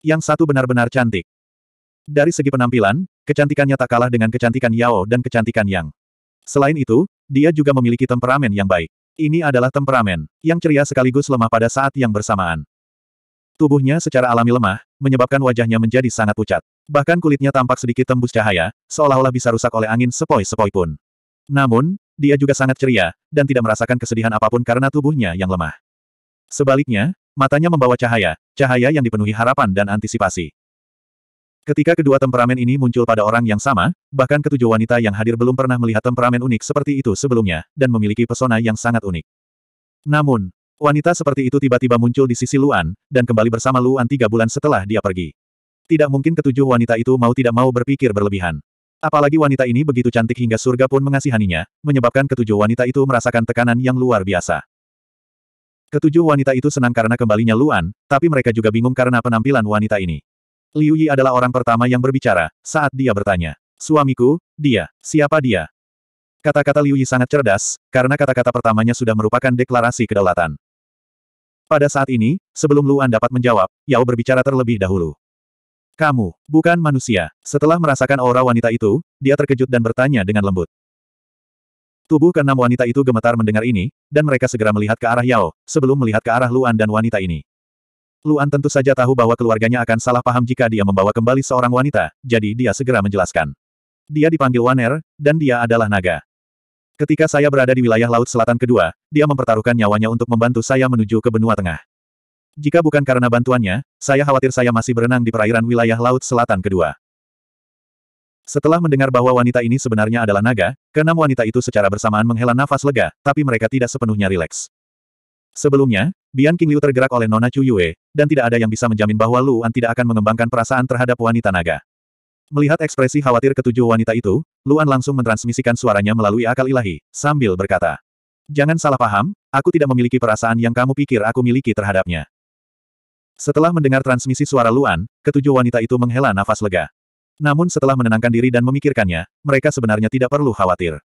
Yang satu benar-benar cantik. Dari segi penampilan, kecantikannya tak kalah dengan kecantikan Yao dan kecantikan Yang. Selain itu, dia juga memiliki temperamen yang baik. Ini adalah temperamen yang ceria sekaligus lemah pada saat yang bersamaan. Tubuhnya secara alami lemah, menyebabkan wajahnya menjadi sangat pucat. Bahkan kulitnya tampak sedikit tembus cahaya, seolah-olah bisa rusak oleh angin sepoi-sepoi pun. Namun, dia juga sangat ceria, dan tidak merasakan kesedihan apapun karena tubuhnya yang lemah. Sebaliknya, matanya membawa cahaya, cahaya yang dipenuhi harapan dan antisipasi. Ketika kedua temperamen ini muncul pada orang yang sama, bahkan ketujuh wanita yang hadir belum pernah melihat temperamen unik seperti itu sebelumnya, dan memiliki pesona yang sangat unik. Namun, Wanita seperti itu tiba-tiba muncul di sisi Luan, dan kembali bersama Luan tiga bulan setelah dia pergi. Tidak mungkin ketujuh wanita itu mau tidak mau berpikir berlebihan. Apalagi wanita ini begitu cantik hingga surga pun mengasihaninya, menyebabkan ketujuh wanita itu merasakan tekanan yang luar biasa. Ketujuh wanita itu senang karena kembalinya Luan, tapi mereka juga bingung karena penampilan wanita ini. Liu Yi adalah orang pertama yang berbicara, saat dia bertanya, Suamiku, dia, siapa dia? Kata-kata Liu Yi sangat cerdas, karena kata-kata pertamanya sudah merupakan deklarasi kedaulatan. Pada saat ini, sebelum Luan dapat menjawab, Yao berbicara terlebih dahulu. Kamu, bukan manusia. Setelah merasakan aura wanita itu, dia terkejut dan bertanya dengan lembut. Tubuh keenam wanita itu gemetar mendengar ini, dan mereka segera melihat ke arah Yao, sebelum melihat ke arah Luan dan wanita ini. Luan tentu saja tahu bahwa keluarganya akan salah paham jika dia membawa kembali seorang wanita, jadi dia segera menjelaskan. Dia dipanggil Waner, dan dia adalah naga. Ketika saya berada di wilayah Laut Selatan kedua, dia mempertaruhkan nyawanya untuk membantu saya menuju ke benua tengah. Jika bukan karena bantuannya, saya khawatir saya masih berenang di perairan wilayah Laut Selatan kedua. Setelah mendengar bahwa wanita ini sebenarnya adalah naga, keenam wanita itu secara bersamaan menghela nafas lega, tapi mereka tidak sepenuhnya rileks. Sebelumnya, Bian King Liu tergerak oleh Nona Chu Yue, dan tidak ada yang bisa menjamin bahwa Lu An tidak akan mengembangkan perasaan terhadap wanita naga. Melihat ekspresi khawatir ketujuh wanita itu, Luan langsung mentransmisikan suaranya melalui akal ilahi, sambil berkata, Jangan salah paham, aku tidak memiliki perasaan yang kamu pikir aku miliki terhadapnya. Setelah mendengar transmisi suara Luan, ketujuh wanita itu menghela nafas lega. Namun setelah menenangkan diri dan memikirkannya, mereka sebenarnya tidak perlu khawatir.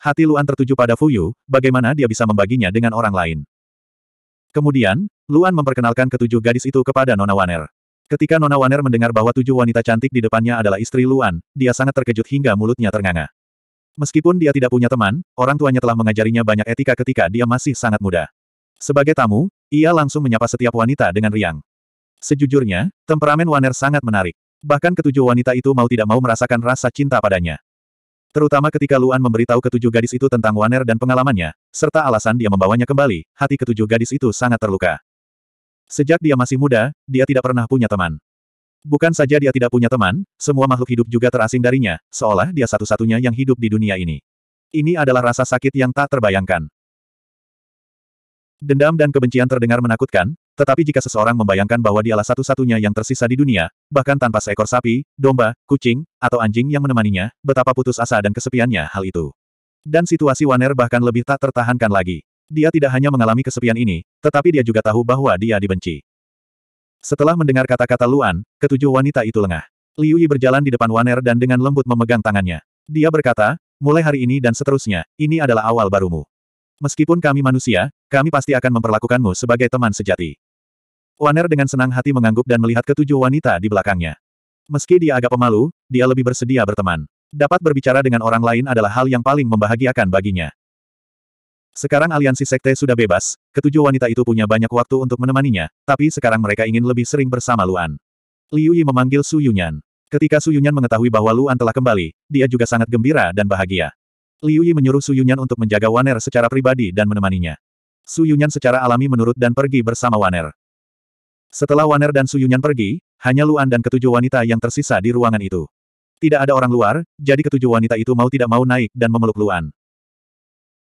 Hati Luan tertuju pada Fuyu, bagaimana dia bisa membaginya dengan orang lain. Kemudian, Luan memperkenalkan ketujuh gadis itu kepada Nona Waner. Ketika Nona Waner mendengar bahwa tujuh wanita cantik di depannya adalah istri Luan, dia sangat terkejut hingga mulutnya ternganga. Meskipun dia tidak punya teman, orang tuanya telah mengajarinya banyak etika ketika dia masih sangat muda. Sebagai tamu, ia langsung menyapa setiap wanita dengan riang. Sejujurnya, temperamen Waner sangat menarik. Bahkan ketujuh wanita itu mau tidak mau merasakan rasa cinta padanya. Terutama ketika Luan memberitahu ketujuh gadis itu tentang Waner dan pengalamannya, serta alasan dia membawanya kembali, hati ketujuh gadis itu sangat terluka. Sejak dia masih muda, dia tidak pernah punya teman. Bukan saja dia tidak punya teman, semua makhluk hidup juga terasing darinya, seolah dia satu-satunya yang hidup di dunia ini. Ini adalah rasa sakit yang tak terbayangkan. Dendam dan kebencian terdengar menakutkan, tetapi jika seseorang membayangkan bahwa dialah satu-satunya yang tersisa di dunia, bahkan tanpa seekor sapi, domba, kucing, atau anjing yang menemaninya, betapa putus asa dan kesepiannya hal itu. Dan situasi Waner bahkan lebih tak tertahankan lagi. Dia tidak hanya mengalami kesepian ini, tetapi dia juga tahu bahwa dia dibenci. Setelah mendengar kata-kata Luan, ketujuh wanita itu lengah. Liu Yi berjalan di depan Waner dan dengan lembut memegang tangannya. Dia berkata, mulai hari ini dan seterusnya, ini adalah awal barumu. Meskipun kami manusia, kami pasti akan memperlakukanmu sebagai teman sejati. Waner dengan senang hati mengangguk dan melihat ketujuh wanita di belakangnya. Meski dia agak pemalu, dia lebih bersedia berteman. Dapat berbicara dengan orang lain adalah hal yang paling membahagiakan baginya. Sekarang aliansi sekte sudah bebas, ketujuh wanita itu punya banyak waktu untuk menemaninya, tapi sekarang mereka ingin lebih sering bersama Luan. Liu Yi memanggil Su Yunyan. Ketika Su Yunyan mengetahui bahwa Luan telah kembali, dia juga sangat gembira dan bahagia. Liu Yi menyuruh Su Yunyan untuk menjaga Waner secara pribadi dan menemaninya. Su Yunyan secara alami menurut dan pergi bersama Waner. Setelah Waner dan Su Yunyan pergi, hanya Luan dan ketujuh wanita yang tersisa di ruangan itu. Tidak ada orang luar, jadi ketujuh wanita itu mau tidak mau naik dan memeluk Luan.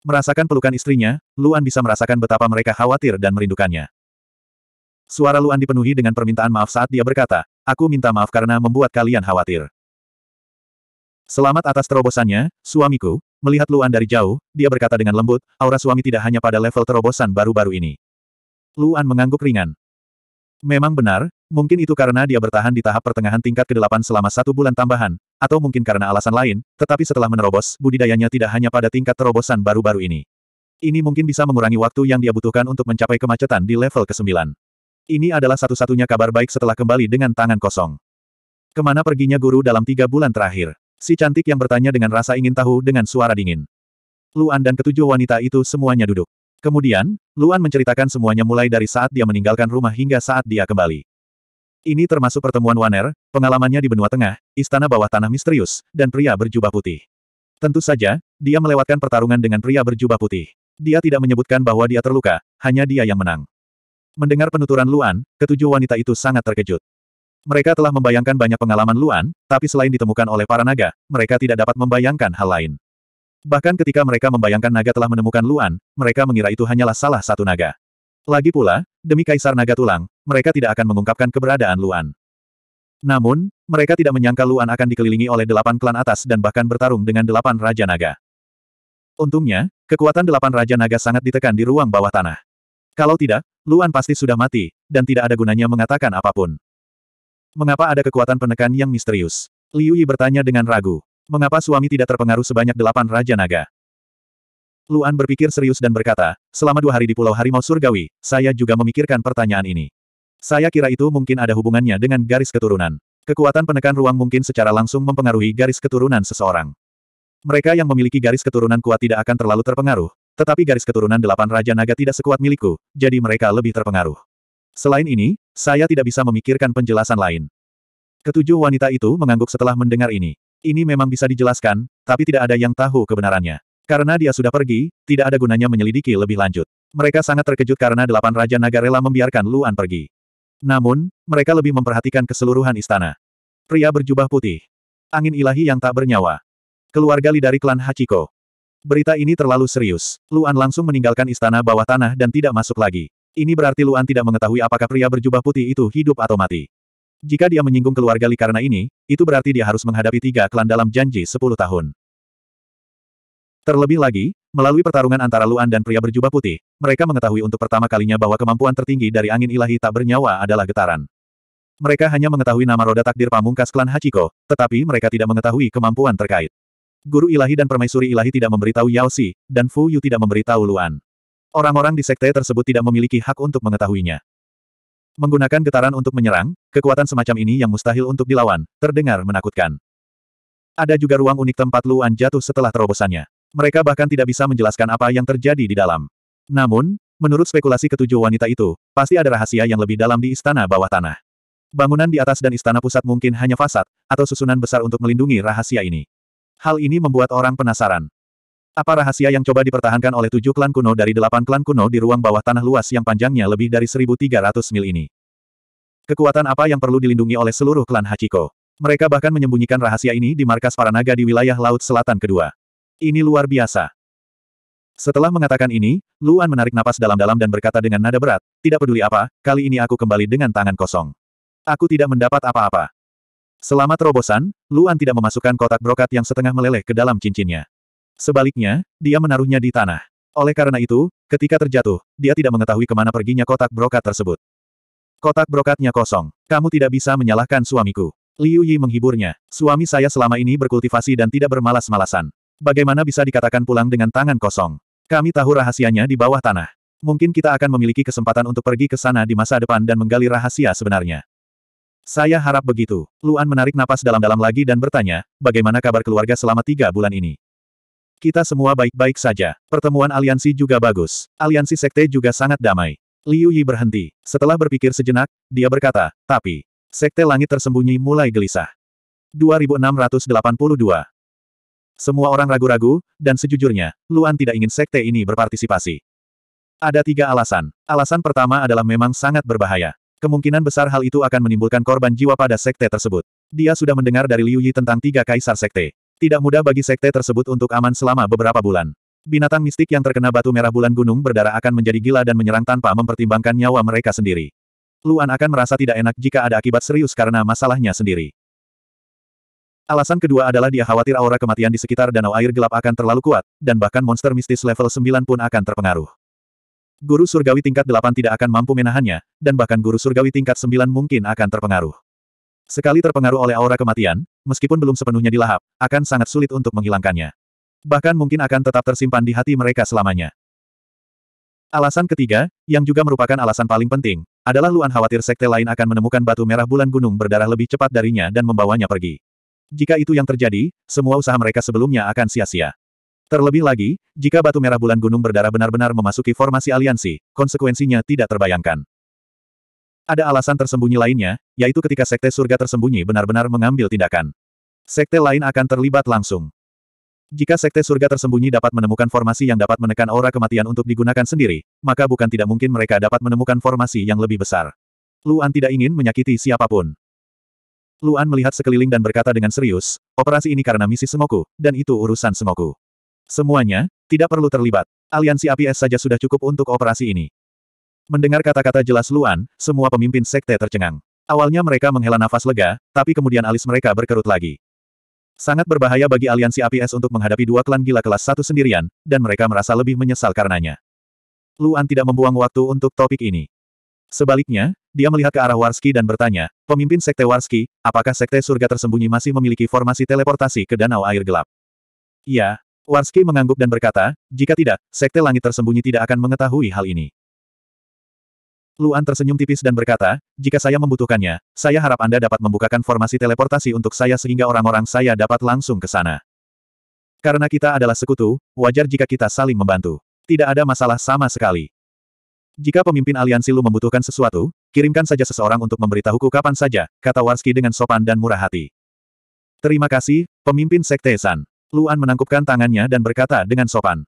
Merasakan pelukan istrinya, Luan bisa merasakan betapa mereka khawatir dan merindukannya. Suara Luan dipenuhi dengan permintaan maaf saat dia berkata, Aku minta maaf karena membuat kalian khawatir. Selamat atas terobosannya, suamiku. Melihat Luan dari jauh, dia berkata dengan lembut, aura suami tidak hanya pada level terobosan baru-baru ini. Luan mengangguk ringan. Memang benar, Mungkin itu karena dia bertahan di tahap pertengahan tingkat ke-8 selama satu bulan tambahan, atau mungkin karena alasan lain, tetapi setelah menerobos, budidayanya tidak hanya pada tingkat terobosan baru-baru ini. Ini mungkin bisa mengurangi waktu yang dia butuhkan untuk mencapai kemacetan di level ke-9. Ini adalah satu-satunya kabar baik setelah kembali dengan tangan kosong. Kemana perginya guru dalam tiga bulan terakhir? Si cantik yang bertanya dengan rasa ingin tahu dengan suara dingin. Luan dan ketujuh wanita itu semuanya duduk. Kemudian, Luan menceritakan semuanya mulai dari saat dia meninggalkan rumah hingga saat dia kembali. Ini termasuk pertemuan Waner, pengalamannya di benua tengah, istana bawah tanah misterius, dan pria berjubah putih. Tentu saja, dia melewatkan pertarungan dengan pria berjubah putih. Dia tidak menyebutkan bahwa dia terluka, hanya dia yang menang. Mendengar penuturan Luan, ketujuh wanita itu sangat terkejut. Mereka telah membayangkan banyak pengalaman Luan, tapi selain ditemukan oleh para naga, mereka tidak dapat membayangkan hal lain. Bahkan ketika mereka membayangkan naga telah menemukan Luan, mereka mengira itu hanyalah salah satu naga. Lagi pula, demi Kaisar Naga Tulang, mereka tidak akan mengungkapkan keberadaan Luan. Namun, mereka tidak menyangka Luan akan dikelilingi oleh delapan klan atas dan bahkan bertarung dengan delapan Raja Naga. Untungnya, kekuatan delapan Raja Naga sangat ditekan di ruang bawah tanah. Kalau tidak, Luan pasti sudah mati, dan tidak ada gunanya mengatakan apapun. Mengapa ada kekuatan penekan yang misterius? Liu Yi bertanya dengan ragu. Mengapa suami tidak terpengaruh sebanyak delapan Raja Naga? Luan berpikir serius dan berkata, selama dua hari di Pulau Harimau Surgawi, saya juga memikirkan pertanyaan ini. Saya kira itu mungkin ada hubungannya dengan garis keturunan. Kekuatan penekan ruang mungkin secara langsung mempengaruhi garis keturunan seseorang. Mereka yang memiliki garis keturunan kuat tidak akan terlalu terpengaruh, tetapi garis keturunan delapan Raja Naga tidak sekuat milikku, jadi mereka lebih terpengaruh. Selain ini, saya tidak bisa memikirkan penjelasan lain. Ketujuh wanita itu mengangguk setelah mendengar ini. Ini memang bisa dijelaskan, tapi tidak ada yang tahu kebenarannya. Karena dia sudah pergi, tidak ada gunanya menyelidiki lebih lanjut. Mereka sangat terkejut karena delapan Raja Naga rela membiarkan Luan pergi. Namun, mereka lebih memperhatikan keseluruhan istana. Pria berjubah putih. Angin ilahi yang tak bernyawa. Keluarga dari klan Hachiko. Berita ini terlalu serius. Luan langsung meninggalkan istana bawah tanah dan tidak masuk lagi. Ini berarti Luan tidak mengetahui apakah pria berjubah putih itu hidup atau mati. Jika dia menyinggung keluarga Li karena ini, itu berarti dia harus menghadapi tiga klan dalam janji sepuluh tahun. Terlebih lagi, melalui pertarungan antara Luan dan pria berjubah putih, mereka mengetahui untuk pertama kalinya bahwa kemampuan tertinggi dari angin ilahi tak bernyawa adalah getaran. Mereka hanya mengetahui nama roda takdir pamungkas klan Hachiko, tetapi mereka tidak mengetahui kemampuan terkait. Guru ilahi dan permaisuri ilahi tidak memberitahu Yao Si, dan Fu Yu tidak memberitahu Luan. Orang-orang di sekte tersebut tidak memiliki hak untuk mengetahuinya. Menggunakan getaran untuk menyerang, kekuatan semacam ini yang mustahil untuk dilawan, terdengar menakutkan. Ada juga ruang unik tempat Luan jatuh setelah terobosannya. Mereka bahkan tidak bisa menjelaskan apa yang terjadi di dalam. Namun, menurut spekulasi ketujuh wanita itu, pasti ada rahasia yang lebih dalam di istana bawah tanah. Bangunan di atas dan istana pusat mungkin hanya fasad, atau susunan besar untuk melindungi rahasia ini. Hal ini membuat orang penasaran. Apa rahasia yang coba dipertahankan oleh tujuh klan kuno dari delapan klan kuno di ruang bawah tanah luas yang panjangnya lebih dari 1.300 mil ini? Kekuatan apa yang perlu dilindungi oleh seluruh klan Hachiko? Mereka bahkan menyembunyikan rahasia ini di markas para naga di wilayah Laut Selatan kedua. Ini luar biasa. Setelah mengatakan ini, Luan menarik napas dalam-dalam dan berkata dengan nada berat, tidak peduli apa, kali ini aku kembali dengan tangan kosong. Aku tidak mendapat apa-apa. Selama terobosan, Luan tidak memasukkan kotak brokat yang setengah meleleh ke dalam cincinnya. Sebaliknya, dia menaruhnya di tanah. Oleh karena itu, ketika terjatuh, dia tidak mengetahui kemana perginya kotak brokat tersebut. Kotak brokatnya kosong. Kamu tidak bisa menyalahkan suamiku. Liu Yi menghiburnya. Suami saya selama ini berkultivasi dan tidak bermalas-malasan. Bagaimana bisa dikatakan pulang dengan tangan kosong? Kami tahu rahasianya di bawah tanah. Mungkin kita akan memiliki kesempatan untuk pergi ke sana di masa depan dan menggali rahasia sebenarnya. Saya harap begitu. Luan menarik napas dalam-dalam lagi dan bertanya, bagaimana kabar keluarga selama tiga bulan ini? Kita semua baik-baik saja. Pertemuan aliansi juga bagus. Aliansi sekte juga sangat damai. Liu Yi berhenti. Setelah berpikir sejenak, dia berkata, tapi, sekte langit tersembunyi mulai gelisah. 2682. Semua orang ragu-ragu, dan sejujurnya, Luan tidak ingin sekte ini berpartisipasi. Ada tiga alasan. Alasan pertama adalah memang sangat berbahaya. Kemungkinan besar hal itu akan menimbulkan korban jiwa pada sekte tersebut. Dia sudah mendengar dari Liu Yi tentang tiga kaisar sekte. Tidak mudah bagi sekte tersebut untuk aman selama beberapa bulan. Binatang mistik yang terkena batu merah bulan gunung berdarah akan menjadi gila dan menyerang tanpa mempertimbangkan nyawa mereka sendiri. Luan akan merasa tidak enak jika ada akibat serius karena masalahnya sendiri. Alasan kedua adalah dia khawatir aura kematian di sekitar danau air gelap akan terlalu kuat, dan bahkan monster mistis level 9 pun akan terpengaruh. Guru surgawi tingkat 8 tidak akan mampu menahannya, dan bahkan guru surgawi tingkat 9 mungkin akan terpengaruh. Sekali terpengaruh oleh aura kematian, meskipun belum sepenuhnya dilahap, akan sangat sulit untuk menghilangkannya. Bahkan mungkin akan tetap tersimpan di hati mereka selamanya. Alasan ketiga, yang juga merupakan alasan paling penting, adalah Luan khawatir sekte lain akan menemukan batu merah bulan gunung berdarah lebih cepat darinya dan membawanya pergi. Jika itu yang terjadi, semua usaha mereka sebelumnya akan sia-sia. Terlebih lagi, jika batu merah bulan gunung berdarah benar-benar memasuki formasi aliansi, konsekuensinya tidak terbayangkan. Ada alasan tersembunyi lainnya, yaitu ketika sekte surga tersembunyi benar-benar mengambil tindakan. Sekte lain akan terlibat langsung. Jika sekte surga tersembunyi dapat menemukan formasi yang dapat menekan aura kematian untuk digunakan sendiri, maka bukan tidak mungkin mereka dapat menemukan formasi yang lebih besar. Luan tidak ingin menyakiti siapapun. Luan melihat sekeliling dan berkata dengan serius, operasi ini karena misi Semoku, dan itu urusan Semoku. Semuanya, tidak perlu terlibat. Aliansi APS saja sudah cukup untuk operasi ini. Mendengar kata-kata jelas Luan, semua pemimpin sekte tercengang. Awalnya mereka menghela nafas lega, tapi kemudian alis mereka berkerut lagi. Sangat berbahaya bagi aliansi APS untuk menghadapi dua klan gila kelas satu sendirian, dan mereka merasa lebih menyesal karenanya. Luan tidak membuang waktu untuk topik ini. Sebaliknya, dia melihat ke arah Warski dan bertanya, pemimpin Sekte Warski, apakah Sekte Surga Tersembunyi masih memiliki formasi teleportasi ke danau air gelap? Ya, Warski mengangguk dan berkata, jika tidak, Sekte Langit Tersembunyi tidak akan mengetahui hal ini. Luan tersenyum tipis dan berkata, jika saya membutuhkannya, saya harap Anda dapat membukakan formasi teleportasi untuk saya sehingga orang-orang saya dapat langsung ke sana. Karena kita adalah sekutu, wajar jika kita saling membantu. Tidak ada masalah sama sekali. Jika pemimpin aliansi Lu membutuhkan sesuatu, kirimkan saja seseorang untuk memberitahuku kapan saja, kata Warski dengan sopan dan murah hati. Terima kasih, pemimpin Sekte San. Luan menangkupkan tangannya dan berkata dengan sopan.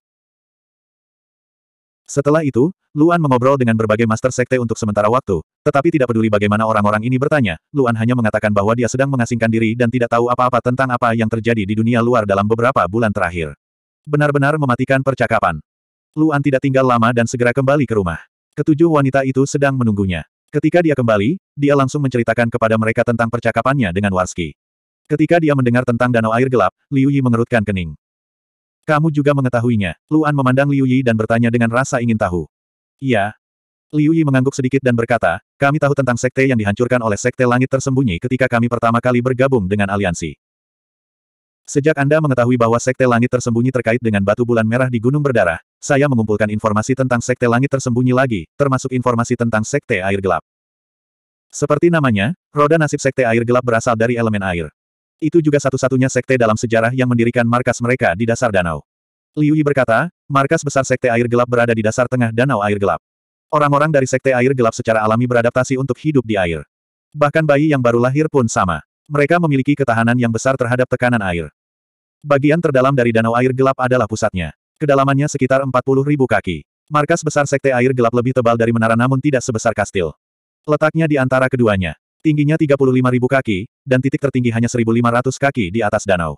Setelah itu, Luan mengobrol dengan berbagai master sekte untuk sementara waktu, tetapi tidak peduli bagaimana orang-orang ini bertanya, Luan hanya mengatakan bahwa dia sedang mengasingkan diri dan tidak tahu apa-apa tentang apa yang terjadi di dunia luar dalam beberapa bulan terakhir. Benar-benar mematikan percakapan. Luan tidak tinggal lama dan segera kembali ke rumah. Ketujuh wanita itu sedang menunggunya. Ketika dia kembali, dia langsung menceritakan kepada mereka tentang percakapannya dengan Warski. Ketika dia mendengar tentang danau air gelap, Liu Yi mengerutkan kening. Kamu juga mengetahuinya. Luan memandang Liu Yi dan bertanya dengan rasa ingin tahu. Iya. Liu Yi mengangguk sedikit dan berkata, kami tahu tentang sekte yang dihancurkan oleh sekte langit tersembunyi ketika kami pertama kali bergabung dengan aliansi. Sejak Anda mengetahui bahwa sekte langit tersembunyi terkait dengan batu bulan merah di Gunung Berdarah, saya mengumpulkan informasi tentang Sekte Langit Tersembunyi lagi, termasuk informasi tentang Sekte Air Gelap. Seperti namanya, roda nasib Sekte Air Gelap berasal dari elemen air. Itu juga satu-satunya sekte dalam sejarah yang mendirikan markas mereka di dasar danau. Liu Yi berkata, markas besar Sekte Air Gelap berada di dasar tengah danau air gelap. Orang-orang dari Sekte Air Gelap secara alami beradaptasi untuk hidup di air. Bahkan bayi yang baru lahir pun sama. Mereka memiliki ketahanan yang besar terhadap tekanan air. Bagian terdalam dari danau air gelap adalah pusatnya. Kedalamannya sekitar 40 ribu kaki. Markas besar sekte air gelap lebih tebal dari menara namun tidak sebesar kastil. Letaknya di antara keduanya. Tingginya 35 ribu kaki, dan titik tertinggi hanya 1.500 kaki di atas danau.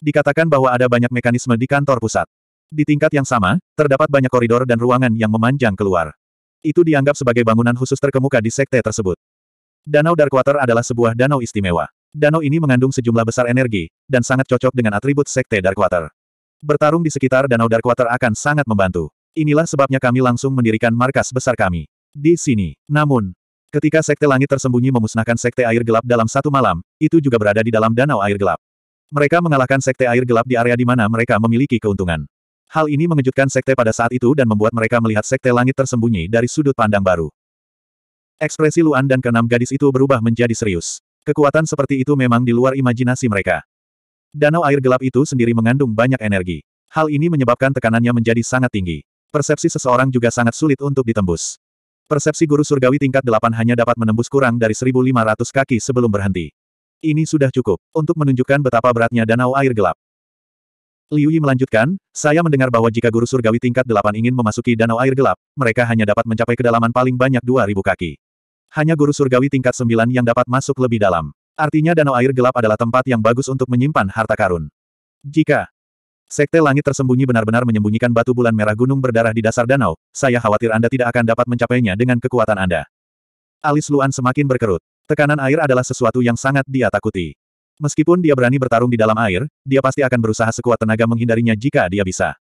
Dikatakan bahwa ada banyak mekanisme di kantor pusat. Di tingkat yang sama, terdapat banyak koridor dan ruangan yang memanjang keluar. Itu dianggap sebagai bangunan khusus terkemuka di sekte tersebut. Danau Darkwater adalah sebuah danau istimewa. Danau ini mengandung sejumlah besar energi, dan sangat cocok dengan atribut sekte Darkwater. Bertarung di sekitar Danau Darkwater akan sangat membantu. Inilah sebabnya kami langsung mendirikan markas besar kami. Di sini. Namun, ketika Sekte Langit tersembunyi memusnahkan Sekte Air Gelap dalam satu malam, itu juga berada di dalam Danau Air Gelap. Mereka mengalahkan Sekte Air Gelap di area di mana mereka memiliki keuntungan. Hal ini mengejutkan Sekte pada saat itu dan membuat mereka melihat Sekte Langit tersembunyi dari sudut pandang baru. Ekspresi Luan dan keenam gadis itu berubah menjadi serius. Kekuatan seperti itu memang di luar imajinasi mereka. Danau air gelap itu sendiri mengandung banyak energi. Hal ini menyebabkan tekanannya menjadi sangat tinggi. Persepsi seseorang juga sangat sulit untuk ditembus. Persepsi guru surgawi tingkat 8 hanya dapat menembus kurang dari 1500 kaki sebelum berhenti. Ini sudah cukup, untuk menunjukkan betapa beratnya danau air gelap. Liu Yi melanjutkan, saya mendengar bahwa jika guru surgawi tingkat 8 ingin memasuki danau air gelap, mereka hanya dapat mencapai kedalaman paling banyak 2000 kaki. Hanya guru surgawi tingkat 9 yang dapat masuk lebih dalam. Artinya danau air gelap adalah tempat yang bagus untuk menyimpan harta karun. Jika Sekte langit tersembunyi benar-benar menyembunyikan batu bulan merah gunung berdarah di dasar danau, saya khawatir Anda tidak akan dapat mencapainya dengan kekuatan Anda. Alis Luan semakin berkerut. Tekanan air adalah sesuatu yang sangat dia takuti. Meskipun dia berani bertarung di dalam air, dia pasti akan berusaha sekuat tenaga menghindarinya jika dia bisa.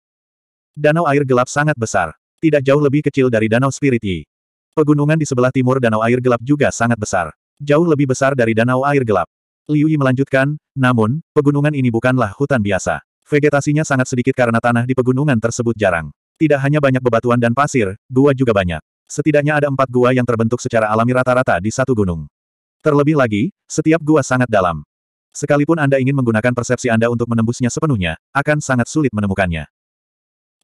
Danau air gelap sangat besar. Tidak jauh lebih kecil dari danau Spirit Yi. Pegunungan di sebelah timur danau air gelap juga sangat besar. Jauh lebih besar dari danau air gelap. Liu Yi melanjutkan, namun, pegunungan ini bukanlah hutan biasa. Vegetasinya sangat sedikit karena tanah di pegunungan tersebut jarang. Tidak hanya banyak bebatuan dan pasir, gua juga banyak. Setidaknya ada empat gua yang terbentuk secara alami rata-rata di satu gunung. Terlebih lagi, setiap gua sangat dalam. Sekalipun Anda ingin menggunakan persepsi Anda untuk menembusnya sepenuhnya, akan sangat sulit menemukannya.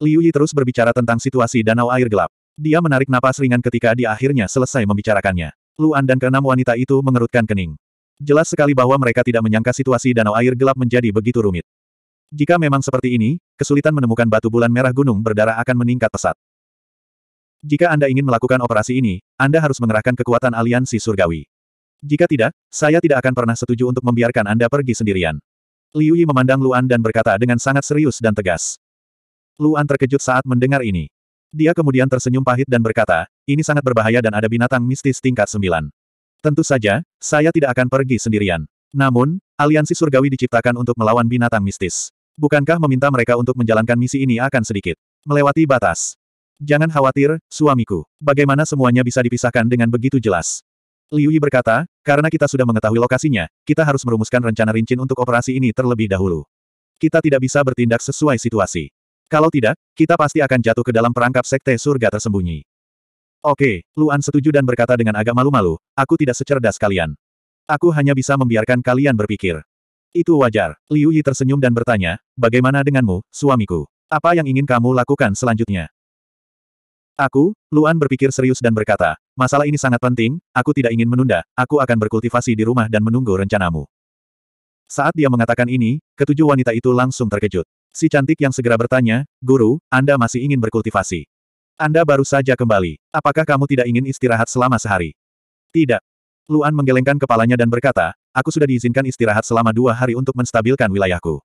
Liu Yi terus berbicara tentang situasi danau air gelap. Dia menarik napas ringan ketika dia akhirnya selesai membicarakannya. Luan dan keenam wanita itu mengerutkan kening. Jelas sekali bahwa mereka tidak menyangka situasi danau air gelap menjadi begitu rumit. Jika memang seperti ini, kesulitan menemukan batu bulan merah gunung berdarah akan meningkat pesat. Jika Anda ingin melakukan operasi ini, Anda harus mengerahkan kekuatan aliansi surgawi. Jika tidak, saya tidak akan pernah setuju untuk membiarkan Anda pergi sendirian. Liu Yi memandang Luan dan berkata dengan sangat serius dan tegas. Luan terkejut saat mendengar ini. Dia kemudian tersenyum pahit dan berkata, ini sangat berbahaya dan ada binatang mistis tingkat sembilan. Tentu saja, saya tidak akan pergi sendirian. Namun, aliansi surgawi diciptakan untuk melawan binatang mistis. Bukankah meminta mereka untuk menjalankan misi ini akan sedikit melewati batas? Jangan khawatir, suamiku. Bagaimana semuanya bisa dipisahkan dengan begitu jelas? Liu Yi berkata, karena kita sudah mengetahui lokasinya, kita harus merumuskan rencana rincin untuk operasi ini terlebih dahulu. Kita tidak bisa bertindak sesuai situasi. Kalau tidak, kita pasti akan jatuh ke dalam perangkap sekte surga tersembunyi. Oke, Luan setuju dan berkata dengan agak malu-malu, aku tidak secerdas kalian. Aku hanya bisa membiarkan kalian berpikir. Itu wajar. Liu Yi tersenyum dan bertanya, bagaimana denganmu, suamiku? Apa yang ingin kamu lakukan selanjutnya? Aku, Luan berpikir serius dan berkata, masalah ini sangat penting, aku tidak ingin menunda, aku akan berkultivasi di rumah dan menunggu rencanamu. Saat dia mengatakan ini, ketujuh wanita itu langsung terkejut. Si cantik yang segera bertanya, Guru, Anda masih ingin berkultivasi. Anda baru saja kembali. Apakah kamu tidak ingin istirahat selama sehari? Tidak. Luan menggelengkan kepalanya dan berkata, aku sudah diizinkan istirahat selama dua hari untuk menstabilkan wilayahku.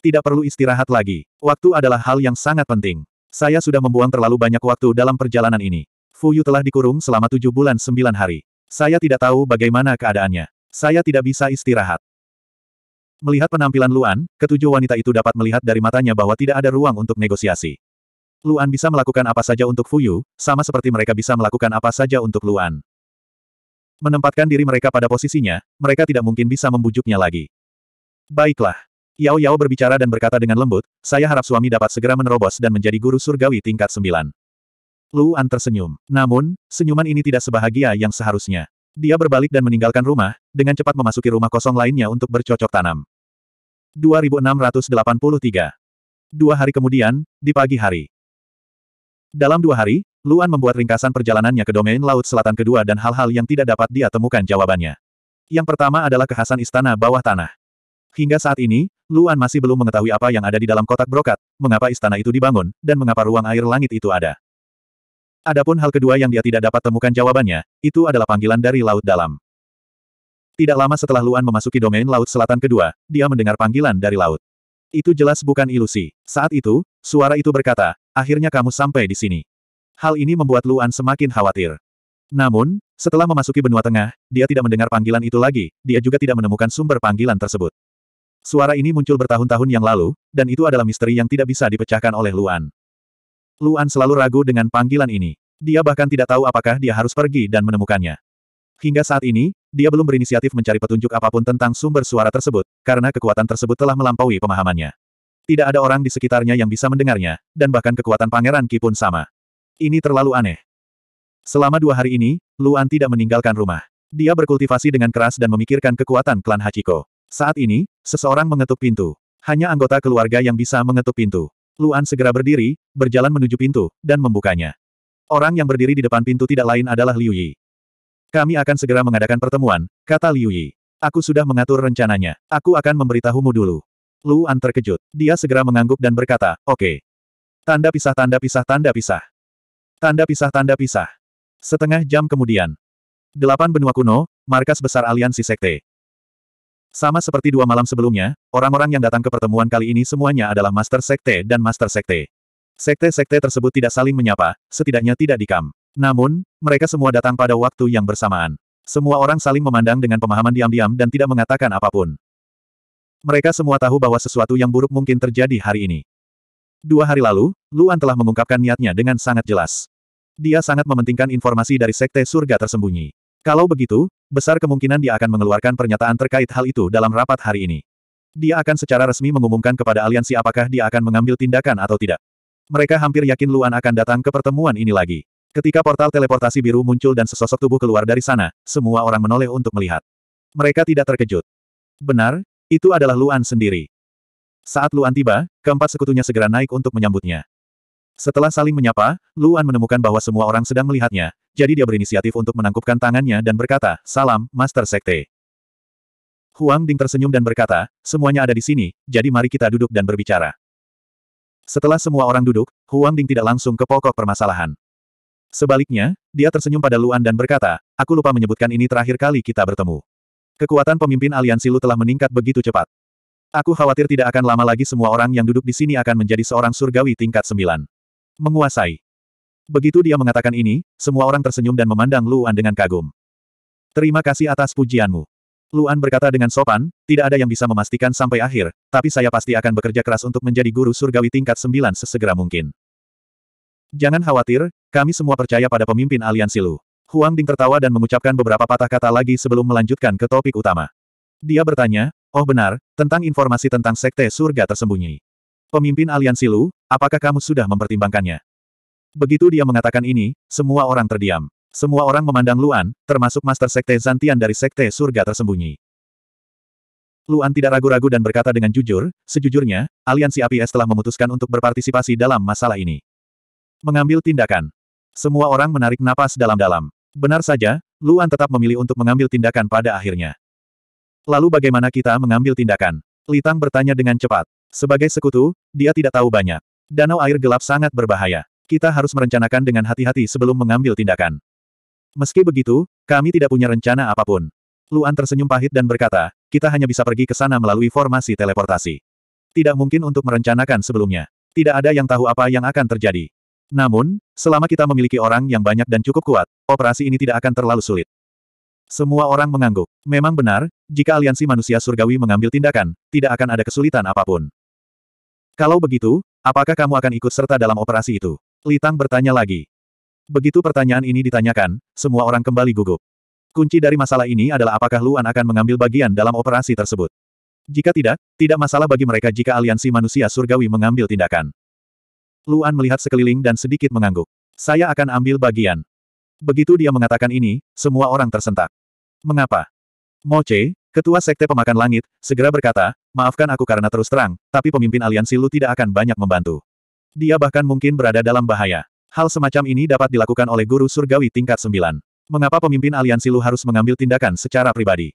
Tidak perlu istirahat lagi. Waktu adalah hal yang sangat penting. Saya sudah membuang terlalu banyak waktu dalam perjalanan ini. Fuyu telah dikurung selama tujuh bulan sembilan hari. Saya tidak tahu bagaimana keadaannya. Saya tidak bisa istirahat. Melihat penampilan Luan, ketujuh wanita itu dapat melihat dari matanya bahwa tidak ada ruang untuk negosiasi. Luan bisa melakukan apa saja untuk Fuyu, sama seperti mereka bisa melakukan apa saja untuk Luan. Menempatkan diri mereka pada posisinya, mereka tidak mungkin bisa membujuknya lagi. Baiklah. Yao Yao berbicara dan berkata dengan lembut, saya harap suami dapat segera menerobos dan menjadi guru surgawi tingkat sembilan." Luan tersenyum. Namun, senyuman ini tidak sebahagia yang seharusnya. Dia berbalik dan meninggalkan rumah, dengan cepat memasuki rumah kosong lainnya untuk bercocok tanam. 2683 Dua hari kemudian, di pagi hari. Dalam dua hari, Luan membuat ringkasan perjalanannya ke domain Laut Selatan kedua dan hal-hal yang tidak dapat dia temukan jawabannya. Yang pertama adalah kekhasan istana bawah tanah. Hingga saat ini, Luan masih belum mengetahui apa yang ada di dalam kotak brokat, mengapa istana itu dibangun, dan mengapa ruang air langit itu ada. Adapun hal kedua yang dia tidak dapat temukan jawabannya, itu adalah panggilan dari Laut Dalam. Tidak lama setelah Luan memasuki domain Laut Selatan kedua, dia mendengar panggilan dari laut. Itu jelas bukan ilusi. Saat itu, suara itu berkata, akhirnya kamu sampai di sini. Hal ini membuat Luan semakin khawatir. Namun, setelah memasuki benua tengah, dia tidak mendengar panggilan itu lagi, dia juga tidak menemukan sumber panggilan tersebut. Suara ini muncul bertahun-tahun yang lalu, dan itu adalah misteri yang tidak bisa dipecahkan oleh Luan. Luan selalu ragu dengan panggilan ini. Dia bahkan tidak tahu apakah dia harus pergi dan menemukannya. Hingga saat ini, dia belum berinisiatif mencari petunjuk apapun tentang sumber suara tersebut, karena kekuatan tersebut telah melampaui pemahamannya. Tidak ada orang di sekitarnya yang bisa mendengarnya, dan bahkan kekuatan Pangeran Ki pun sama. Ini terlalu aneh. Selama dua hari ini, Luan tidak meninggalkan rumah. Dia berkultivasi dengan keras dan memikirkan kekuatan klan Hachiko. Saat ini, seseorang mengetuk pintu. Hanya anggota keluarga yang bisa mengetuk pintu. Luan segera berdiri, berjalan menuju pintu, dan membukanya. Orang yang berdiri di depan pintu tidak lain adalah Liu Yi. Kami akan segera mengadakan pertemuan, kata Liu Yi. Aku sudah mengatur rencananya. Aku akan memberitahumu dulu. Luan terkejut. Dia segera mengangguk dan berkata, oke. Okay. Tanda pisah tanda pisah tanda pisah. Tanda pisah tanda pisah. Setengah jam kemudian. Delapan benua kuno, markas besar aliansi sekte. Sama seperti dua malam sebelumnya, orang-orang yang datang ke pertemuan kali ini semuanya adalah Master Sekte dan Master Sekte. Sekte-sekte tersebut tidak saling menyapa, setidaknya tidak dikam. Namun, mereka semua datang pada waktu yang bersamaan. Semua orang saling memandang dengan pemahaman diam-diam dan tidak mengatakan apapun. Mereka semua tahu bahwa sesuatu yang buruk mungkin terjadi hari ini. Dua hari lalu, Luan telah mengungkapkan niatnya dengan sangat jelas. Dia sangat mementingkan informasi dari Sekte Surga Tersembunyi. Kalau begitu, besar kemungkinan dia akan mengeluarkan pernyataan terkait hal itu dalam rapat hari ini. Dia akan secara resmi mengumumkan kepada aliansi apakah dia akan mengambil tindakan atau tidak. Mereka hampir yakin Luan akan datang ke pertemuan ini lagi. Ketika portal teleportasi biru muncul dan sesosok tubuh keluar dari sana, semua orang menoleh untuk melihat. Mereka tidak terkejut. Benar, itu adalah Luan sendiri. Saat Luan tiba, keempat sekutunya segera naik untuk menyambutnya. Setelah saling menyapa, Luan menemukan bahwa semua orang sedang melihatnya, jadi dia berinisiatif untuk menangkupkan tangannya dan berkata, Salam, Master Sekte. Huang Ding tersenyum dan berkata, semuanya ada di sini, jadi mari kita duduk dan berbicara. Setelah semua orang duduk, Huang Ding tidak langsung ke pokok permasalahan. Sebaliknya, dia tersenyum pada Luan dan berkata, aku lupa menyebutkan ini terakhir kali kita bertemu. Kekuatan pemimpin aliansi Lu telah meningkat begitu cepat. Aku khawatir tidak akan lama lagi semua orang yang duduk di sini akan menjadi seorang surgawi tingkat sembilan. Menguasai. Begitu dia mengatakan ini, semua orang tersenyum dan memandang Luan dengan kagum. Terima kasih atas pujianmu. Luan berkata dengan sopan, tidak ada yang bisa memastikan sampai akhir, tapi saya pasti akan bekerja keras untuk menjadi guru surgawi tingkat sembilan sesegera mungkin. Jangan khawatir, kami semua percaya pada pemimpin aliansi Lu. Huang Ding tertawa dan mengucapkan beberapa patah kata lagi sebelum melanjutkan ke topik utama. Dia bertanya, oh benar, tentang informasi tentang sekte surga tersembunyi. Pemimpin aliansi Lu, apakah kamu sudah mempertimbangkannya? Begitu dia mengatakan ini, semua orang terdiam. Semua orang memandang Luan, termasuk Master Sekte Zantian dari Sekte Surga Tersembunyi. Luan tidak ragu-ragu dan berkata dengan jujur, sejujurnya, aliansi APS telah memutuskan untuk berpartisipasi dalam masalah ini. Mengambil tindakan. Semua orang menarik napas dalam-dalam. Benar saja, Luan tetap memilih untuk mengambil tindakan pada akhirnya. Lalu bagaimana kita mengambil tindakan? Litang bertanya dengan cepat. Sebagai sekutu, dia tidak tahu banyak. Danau air gelap sangat berbahaya. Kita harus merencanakan dengan hati-hati sebelum mengambil tindakan. Meski begitu, kami tidak punya rencana apapun. Luan tersenyum pahit dan berkata, kita hanya bisa pergi ke sana melalui formasi teleportasi. Tidak mungkin untuk merencanakan sebelumnya. Tidak ada yang tahu apa yang akan terjadi. Namun, selama kita memiliki orang yang banyak dan cukup kuat, operasi ini tidak akan terlalu sulit. Semua orang mengangguk. Memang benar, jika aliansi manusia surgawi mengambil tindakan, tidak akan ada kesulitan apapun. Kalau begitu, apakah kamu akan ikut serta dalam operasi itu? Litang bertanya lagi. Begitu pertanyaan ini ditanyakan, semua orang kembali gugup. Kunci dari masalah ini adalah apakah Luan akan mengambil bagian dalam operasi tersebut. Jika tidak, tidak masalah bagi mereka jika aliansi manusia surgawi mengambil tindakan. Luan melihat sekeliling dan sedikit mengangguk. Saya akan ambil bagian. Begitu dia mengatakan ini, semua orang tersentak. Mengapa? Moce, ketua sekte pemakan langit, segera berkata, maafkan aku karena terus terang, tapi pemimpin aliansi Lu tidak akan banyak membantu. Dia bahkan mungkin berada dalam bahaya. Hal semacam ini dapat dilakukan oleh guru surgawi tingkat 9. Mengapa pemimpin aliansi Lu harus mengambil tindakan secara pribadi?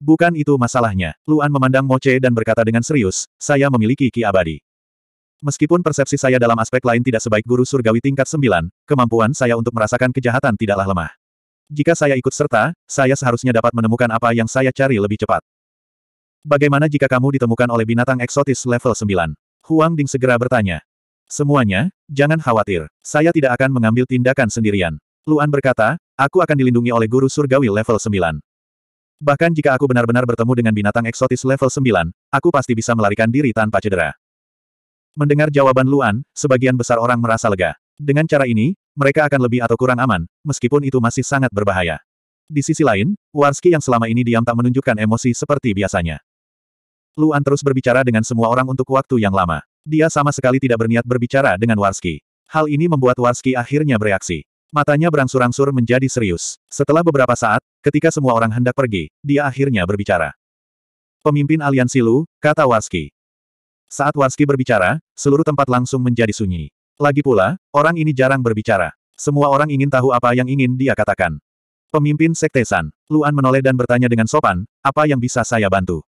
Bukan itu masalahnya. Luan memandang Moce dan berkata dengan serius, saya memiliki ki abadi. Meskipun persepsi saya dalam aspek lain tidak sebaik guru surgawi tingkat 9, kemampuan saya untuk merasakan kejahatan tidaklah lemah. Jika saya ikut serta, saya seharusnya dapat menemukan apa yang saya cari lebih cepat. Bagaimana jika kamu ditemukan oleh binatang eksotis level 9? Huang Ding segera bertanya. Semuanya, jangan khawatir, saya tidak akan mengambil tindakan sendirian. Luan berkata, aku akan dilindungi oleh guru surgawi level 9. Bahkan jika aku benar-benar bertemu dengan binatang eksotis level 9, aku pasti bisa melarikan diri tanpa cedera. Mendengar jawaban Luan, sebagian besar orang merasa lega. Dengan cara ini, mereka akan lebih atau kurang aman, meskipun itu masih sangat berbahaya. Di sisi lain, Warski yang selama ini diam tak menunjukkan emosi seperti biasanya. Luan terus berbicara dengan semua orang untuk waktu yang lama. Dia sama sekali tidak berniat berbicara dengan Warski. Hal ini membuat Warski akhirnya bereaksi. Matanya berangsur-angsur menjadi serius. Setelah beberapa saat, ketika semua orang hendak pergi, dia akhirnya berbicara. Pemimpin aliansi Lu, kata Warski. Saat Warski berbicara, seluruh tempat langsung menjadi sunyi. Lagi pula, orang ini jarang berbicara. Semua orang ingin tahu apa yang ingin dia katakan. Pemimpin Sekte San, Luan menoleh dan bertanya dengan sopan, apa yang bisa saya bantu?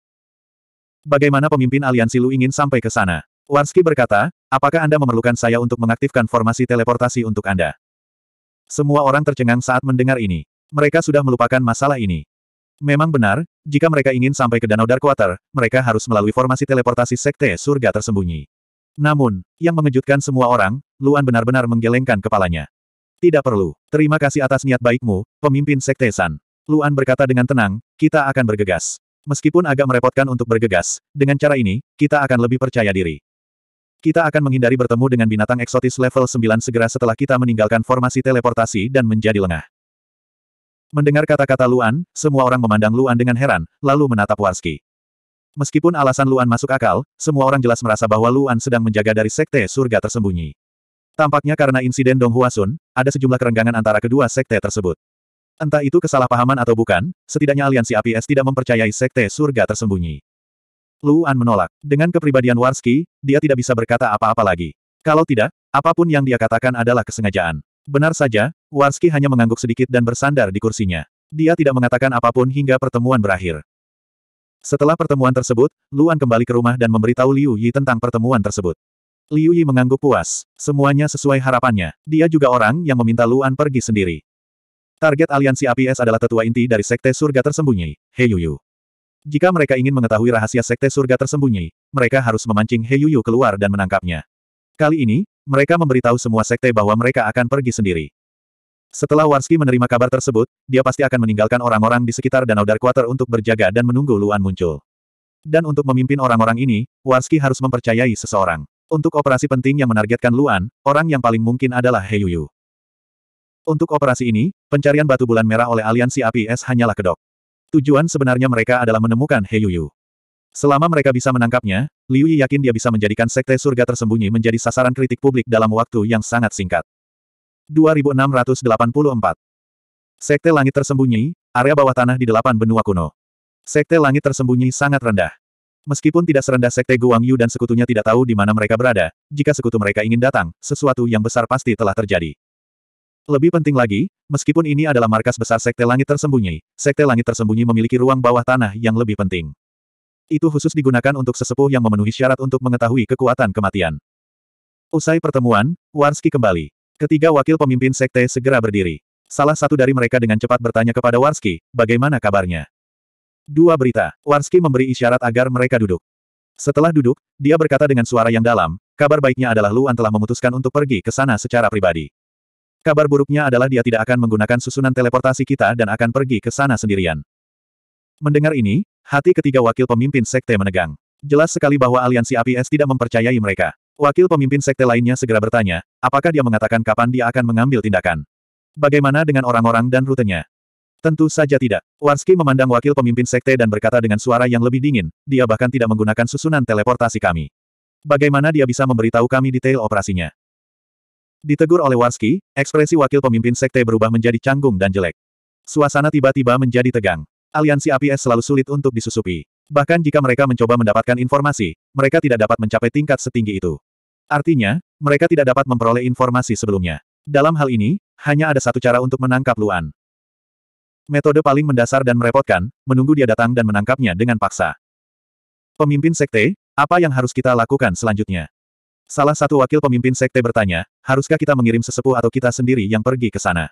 Bagaimana pemimpin aliansi Lu ingin sampai ke sana? Wanski berkata, apakah Anda memerlukan saya untuk mengaktifkan formasi teleportasi untuk Anda? Semua orang tercengang saat mendengar ini. Mereka sudah melupakan masalah ini. Memang benar, jika mereka ingin sampai ke Danau Darkwater, mereka harus melalui formasi teleportasi Sekte Surga Tersembunyi. Namun, yang mengejutkan semua orang, Luan benar-benar menggelengkan kepalanya. Tidak perlu, terima kasih atas niat baikmu, pemimpin Sekte San. Luan berkata dengan tenang, kita akan bergegas. Meskipun agak merepotkan untuk bergegas, dengan cara ini, kita akan lebih percaya diri. Kita akan menghindari bertemu dengan binatang eksotis level 9 segera setelah kita meninggalkan formasi teleportasi dan menjadi lengah. Mendengar kata-kata Luan, semua orang memandang Luan dengan heran, lalu menatap Warski. Meskipun alasan Luan masuk akal, semua orang jelas merasa bahwa Luan sedang menjaga dari sekte surga tersembunyi. Tampaknya karena insiden Dong Huasun, ada sejumlah kerenggangan antara kedua sekte tersebut. Entah itu kesalahpahaman atau bukan, setidaknya aliansi APS tidak mempercayai sekte surga tersembunyi. Luan menolak. Dengan kepribadian Warski, dia tidak bisa berkata apa-apa lagi. Kalau tidak, apapun yang dia katakan adalah kesengajaan. Benar saja, Warski hanya mengangguk sedikit dan bersandar di kursinya. Dia tidak mengatakan apapun hingga pertemuan berakhir. Setelah pertemuan tersebut, Luan kembali ke rumah dan memberitahu Liu Yi tentang pertemuan tersebut. Liu Yi mengangguk puas. Semuanya sesuai harapannya. Dia juga orang yang meminta Luan pergi sendiri. Target aliansi APS adalah tetua inti dari Sekte Surga Tersembunyi, Heyuyu. Yuyu. Jika mereka ingin mengetahui rahasia sekte surga tersembunyi, mereka harus memancing He Yuyu keluar dan menangkapnya. Kali ini, mereka memberitahu semua sekte bahwa mereka akan pergi sendiri. Setelah Warski menerima kabar tersebut, dia pasti akan meninggalkan orang-orang di sekitar Danau Dark Water untuk berjaga dan menunggu Luan muncul. Dan untuk memimpin orang-orang ini, Warski harus mempercayai seseorang. Untuk operasi penting yang menargetkan Luan, orang yang paling mungkin adalah He Yuyu. Untuk operasi ini, pencarian batu bulan merah oleh aliansi APS hanyalah kedok. Tujuan sebenarnya mereka adalah menemukan He Yuyu. Selama mereka bisa menangkapnya, Liu Yi yakin dia bisa menjadikan Sekte Surga Tersembunyi menjadi sasaran kritik publik dalam waktu yang sangat singkat. 2684 Sekte Langit Tersembunyi, area bawah tanah di delapan benua kuno. Sekte Langit Tersembunyi sangat rendah. Meskipun tidak serendah Sekte Guang Yu dan sekutunya tidak tahu di mana mereka berada, jika sekutu mereka ingin datang, sesuatu yang besar pasti telah terjadi. Lebih penting lagi, meskipun ini adalah markas besar Sekte Langit Tersembunyi, Sekte Langit Tersembunyi memiliki ruang bawah tanah yang lebih penting. Itu khusus digunakan untuk sesepuh yang memenuhi syarat untuk mengetahui kekuatan kematian. Usai pertemuan, Warski kembali. Ketiga wakil pemimpin Sekte segera berdiri. Salah satu dari mereka dengan cepat bertanya kepada Warski, bagaimana kabarnya? Dua berita, Warski memberi isyarat agar mereka duduk. Setelah duduk, dia berkata dengan suara yang dalam, kabar baiknya adalah Luan telah memutuskan untuk pergi ke sana secara pribadi. Kabar buruknya adalah dia tidak akan menggunakan susunan teleportasi kita dan akan pergi ke sana sendirian. Mendengar ini, hati ketiga wakil pemimpin sekte menegang. Jelas sekali bahwa aliansi APS tidak mempercayai mereka. Wakil pemimpin sekte lainnya segera bertanya, apakah dia mengatakan kapan dia akan mengambil tindakan? Bagaimana dengan orang-orang dan rutenya? Tentu saja tidak. Warski memandang wakil pemimpin sekte dan berkata dengan suara yang lebih dingin, dia bahkan tidak menggunakan susunan teleportasi kami. Bagaimana dia bisa memberitahu kami detail operasinya? Ditegur oleh Warski, ekspresi wakil pemimpin sekte berubah menjadi canggung dan jelek. Suasana tiba-tiba menjadi tegang. Aliansi APS selalu sulit untuk disusupi. Bahkan jika mereka mencoba mendapatkan informasi, mereka tidak dapat mencapai tingkat setinggi itu. Artinya, mereka tidak dapat memperoleh informasi sebelumnya. Dalam hal ini, hanya ada satu cara untuk menangkap Luan. Metode paling mendasar dan merepotkan, menunggu dia datang dan menangkapnya dengan paksa. Pemimpin sekte, apa yang harus kita lakukan selanjutnya? Salah satu wakil pemimpin sekte bertanya, haruskah kita mengirim sesepuh atau kita sendiri yang pergi ke sana?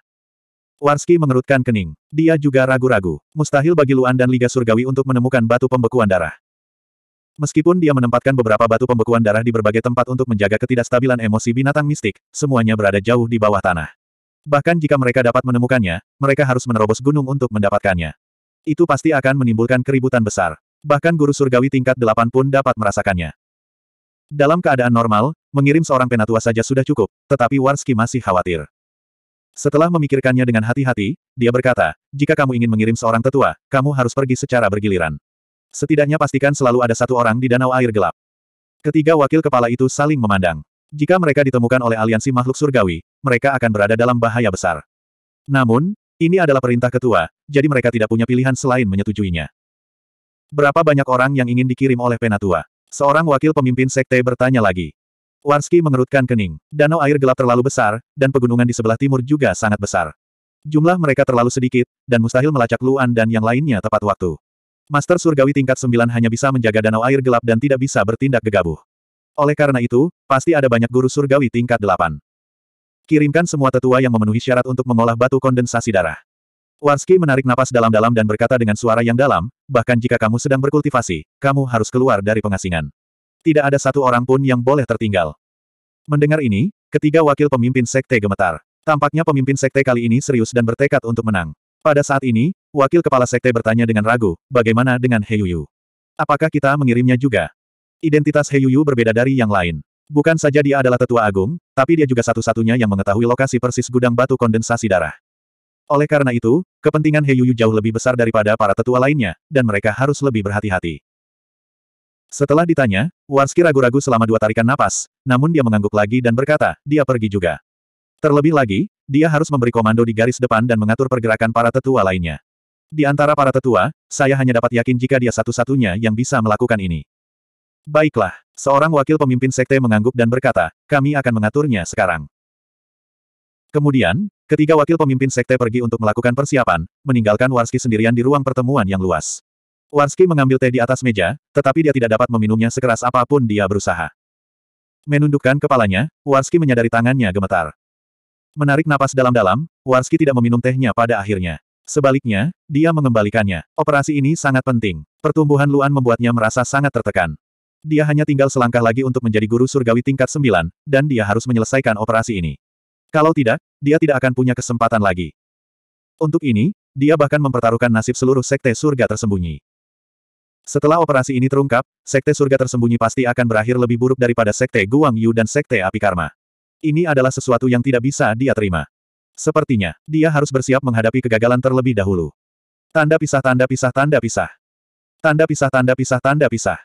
Warski mengerutkan kening. Dia juga ragu-ragu. Mustahil bagi Luan dan Liga Surgawi untuk menemukan batu pembekuan darah. Meskipun dia menempatkan beberapa batu pembekuan darah di berbagai tempat untuk menjaga ketidakstabilan emosi binatang mistik, semuanya berada jauh di bawah tanah. Bahkan jika mereka dapat menemukannya, mereka harus menerobos gunung untuk mendapatkannya. Itu pasti akan menimbulkan keributan besar. Bahkan guru surgawi tingkat delapan pun dapat merasakannya. Dalam keadaan normal, mengirim seorang penatua saja sudah cukup, tetapi Warski masih khawatir. Setelah memikirkannya dengan hati-hati, dia berkata, jika kamu ingin mengirim seorang tetua, kamu harus pergi secara bergiliran. Setidaknya pastikan selalu ada satu orang di danau air gelap. Ketiga wakil kepala itu saling memandang. Jika mereka ditemukan oleh aliansi makhluk surgawi, mereka akan berada dalam bahaya besar. Namun, ini adalah perintah ketua, jadi mereka tidak punya pilihan selain menyetujuinya. Berapa banyak orang yang ingin dikirim oleh Penatua? Seorang wakil pemimpin sekte bertanya lagi. Warski mengerutkan kening. Danau air gelap terlalu besar, dan pegunungan di sebelah timur juga sangat besar. Jumlah mereka terlalu sedikit, dan mustahil melacak Luan dan yang lainnya tepat waktu. Master Surgawi tingkat 9 hanya bisa menjaga danau air gelap dan tidak bisa bertindak gegabah. Oleh karena itu, pasti ada banyak guru surgawi tingkat 8. Kirimkan semua tetua yang memenuhi syarat untuk mengolah batu kondensasi darah. Wanski menarik napas dalam-dalam dan berkata dengan suara yang dalam, bahkan jika kamu sedang berkultivasi, kamu harus keluar dari pengasingan. Tidak ada satu orang pun yang boleh tertinggal. Mendengar ini, ketiga wakil pemimpin sekte gemetar. Tampaknya pemimpin sekte kali ini serius dan bertekad untuk menang. Pada saat ini, wakil kepala sekte bertanya dengan ragu, bagaimana dengan Heyuyu? Apakah kita mengirimnya juga? Identitas Heyuyu berbeda dari yang lain. Bukan saja dia adalah tetua agung, tapi dia juga satu-satunya yang mengetahui lokasi persis gudang batu kondensasi darah. Oleh karena itu, kepentingan He Yuyu jauh lebih besar daripada para tetua lainnya, dan mereka harus lebih berhati-hati. Setelah ditanya, Warski ragu-ragu selama dua tarikan napas, namun dia mengangguk lagi dan berkata, dia pergi juga. Terlebih lagi, dia harus memberi komando di garis depan dan mengatur pergerakan para tetua lainnya. Di antara para tetua, saya hanya dapat yakin jika dia satu-satunya yang bisa melakukan ini. Baiklah, seorang wakil pemimpin sekte mengangguk dan berkata, kami akan mengaturnya sekarang. Kemudian, ketiga wakil pemimpin sekte pergi untuk melakukan persiapan, meninggalkan Warski sendirian di ruang pertemuan yang luas. Warski mengambil teh di atas meja, tetapi dia tidak dapat meminumnya sekeras apapun dia berusaha. Menundukkan kepalanya, Warski menyadari tangannya gemetar. Menarik napas dalam-dalam, Warski tidak meminum tehnya pada akhirnya. Sebaliknya, dia mengembalikannya. Operasi ini sangat penting. Pertumbuhan Luan membuatnya merasa sangat tertekan. Dia hanya tinggal selangkah lagi untuk menjadi guru surgawi tingkat 9, dan dia harus menyelesaikan operasi ini. Kalau tidak, dia tidak akan punya kesempatan lagi. Untuk ini, dia bahkan mempertaruhkan nasib seluruh sekte surga tersembunyi. Setelah operasi ini terungkap, sekte surga tersembunyi pasti akan berakhir lebih buruk daripada sekte Guang Yu dan sekte api karma. Ini adalah sesuatu yang tidak bisa dia terima. Sepertinya, dia harus bersiap menghadapi kegagalan terlebih dahulu. Tanda pisah tanda pisah tanda pisah. Tanda pisah tanda pisah tanda pisah.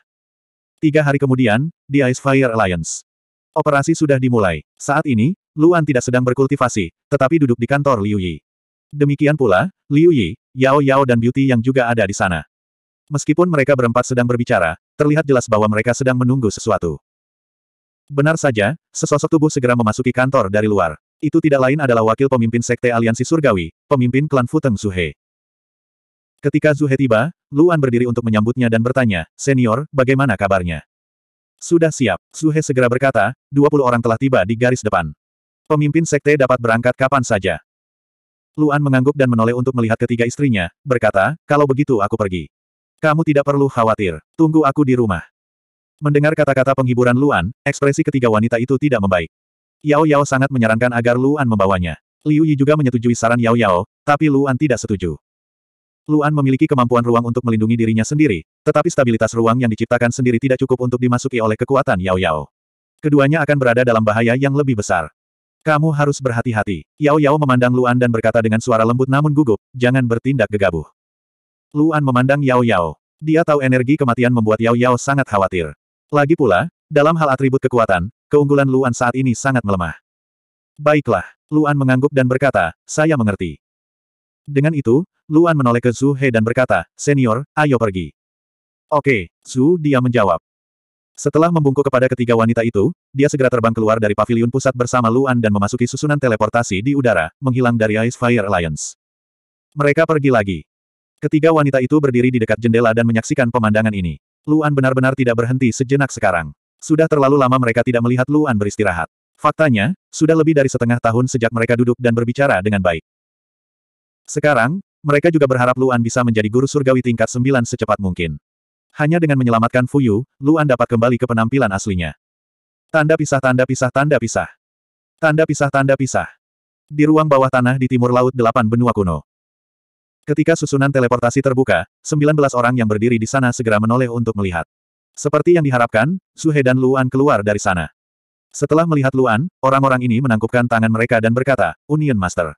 Tiga hari kemudian, di Ice Fire Alliance. Operasi sudah dimulai. Saat ini, Luan tidak sedang berkultivasi, tetapi duduk di kantor Liu Yi. Demikian pula, Liu Yi, Yao Yao dan Beauty yang juga ada di sana. Meskipun mereka berempat sedang berbicara, terlihat jelas bahwa mereka sedang menunggu sesuatu. Benar saja, sesosok tubuh segera memasuki kantor dari luar. Itu tidak lain adalah wakil pemimpin Sekte Aliansi Surgawi, pemimpin klan Futeng Suhe. Ketika Zuhe tiba, Luan berdiri untuk menyambutnya dan bertanya, Senior, bagaimana kabarnya? Sudah siap, Zuhe segera berkata, 20 orang telah tiba di garis depan. Pemimpin sekte dapat berangkat kapan saja. Luan mengangguk dan menoleh untuk melihat ketiga istrinya, berkata, kalau begitu aku pergi. Kamu tidak perlu khawatir, tunggu aku di rumah. Mendengar kata-kata penghiburan Luan, ekspresi ketiga wanita itu tidak membaik. Yao Yao sangat menyarankan agar Luan membawanya. Liu Yi juga menyetujui saran Yao Yao, tapi Luan tidak setuju. Luan memiliki kemampuan ruang untuk melindungi dirinya sendiri, tetapi stabilitas ruang yang diciptakan sendiri tidak cukup untuk dimasuki oleh kekuatan Yao Yao. Keduanya akan berada dalam bahaya yang lebih besar. Kamu harus berhati-hati. Yao Yao memandang Luan dan berkata dengan suara lembut namun gugup, jangan bertindak gegabah. Luan memandang Yao Yao. Dia tahu energi kematian membuat Yao Yao sangat khawatir. Lagi pula, dalam hal atribut kekuatan, keunggulan Luan saat ini sangat melemah. Baiklah, Luan mengangguk dan berkata, saya mengerti. Dengan itu, Luan menoleh ke Zhu He dan berkata, senior, ayo pergi. Oke, Zhu dia menjawab. Setelah membungkuk kepada ketiga wanita itu, dia segera terbang keluar dari pavilion pusat bersama Luan dan memasuki susunan teleportasi di udara, menghilang dari Ice Fire Alliance. Mereka pergi lagi. Ketiga wanita itu berdiri di dekat jendela dan menyaksikan pemandangan ini. Luan benar-benar tidak berhenti sejenak sekarang. Sudah terlalu lama mereka tidak melihat Luan beristirahat. Faktanya, sudah lebih dari setengah tahun sejak mereka duduk dan berbicara dengan baik. Sekarang, mereka juga berharap Luan bisa menjadi guru surgawi tingkat 9 secepat mungkin. Hanya dengan menyelamatkan Fuyu, Luan dapat kembali ke penampilan aslinya. Tanda pisah tanda pisah tanda pisah. Tanda pisah tanda pisah. Di ruang bawah tanah di timur laut delapan benua kuno. Ketika susunan teleportasi terbuka, 19 orang yang berdiri di sana segera menoleh untuk melihat. Seperti yang diharapkan, Suhe dan Luan keluar dari sana. Setelah melihat Luan, orang-orang ini menangkupkan tangan mereka dan berkata, Union Master.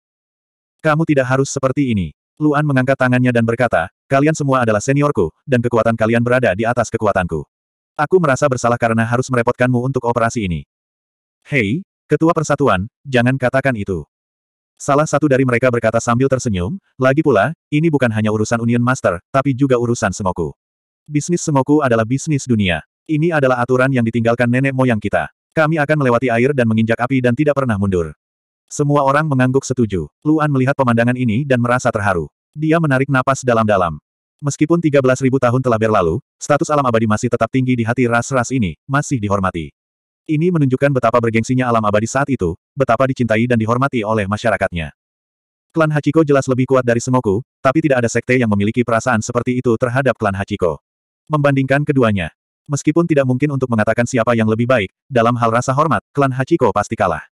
Kamu tidak harus seperti ini. Luan mengangkat tangannya dan berkata, Kalian semua adalah seniorku, dan kekuatan kalian berada di atas kekuatanku. Aku merasa bersalah karena harus merepotkanmu untuk operasi ini. Hei, Ketua Persatuan, jangan katakan itu. Salah satu dari mereka berkata sambil tersenyum, lagi pula, ini bukan hanya urusan Union Master, tapi juga urusan semoku. Bisnis semoku adalah bisnis dunia. Ini adalah aturan yang ditinggalkan nenek moyang kita. Kami akan melewati air dan menginjak api dan tidak pernah mundur. Semua orang mengangguk setuju. Luan melihat pemandangan ini dan merasa terharu. Dia menarik napas dalam-dalam. Meskipun 13.000 tahun telah berlalu, status alam abadi masih tetap tinggi di hati ras-ras ini, masih dihormati. Ini menunjukkan betapa bergengsinya alam abadi saat itu, betapa dicintai dan dihormati oleh masyarakatnya. Klan Hachiko jelas lebih kuat dari Sengoku, tapi tidak ada sekte yang memiliki perasaan seperti itu terhadap klan Hachiko. Membandingkan keduanya, meskipun tidak mungkin untuk mengatakan siapa yang lebih baik, dalam hal rasa hormat, klan Hachiko pasti kalah.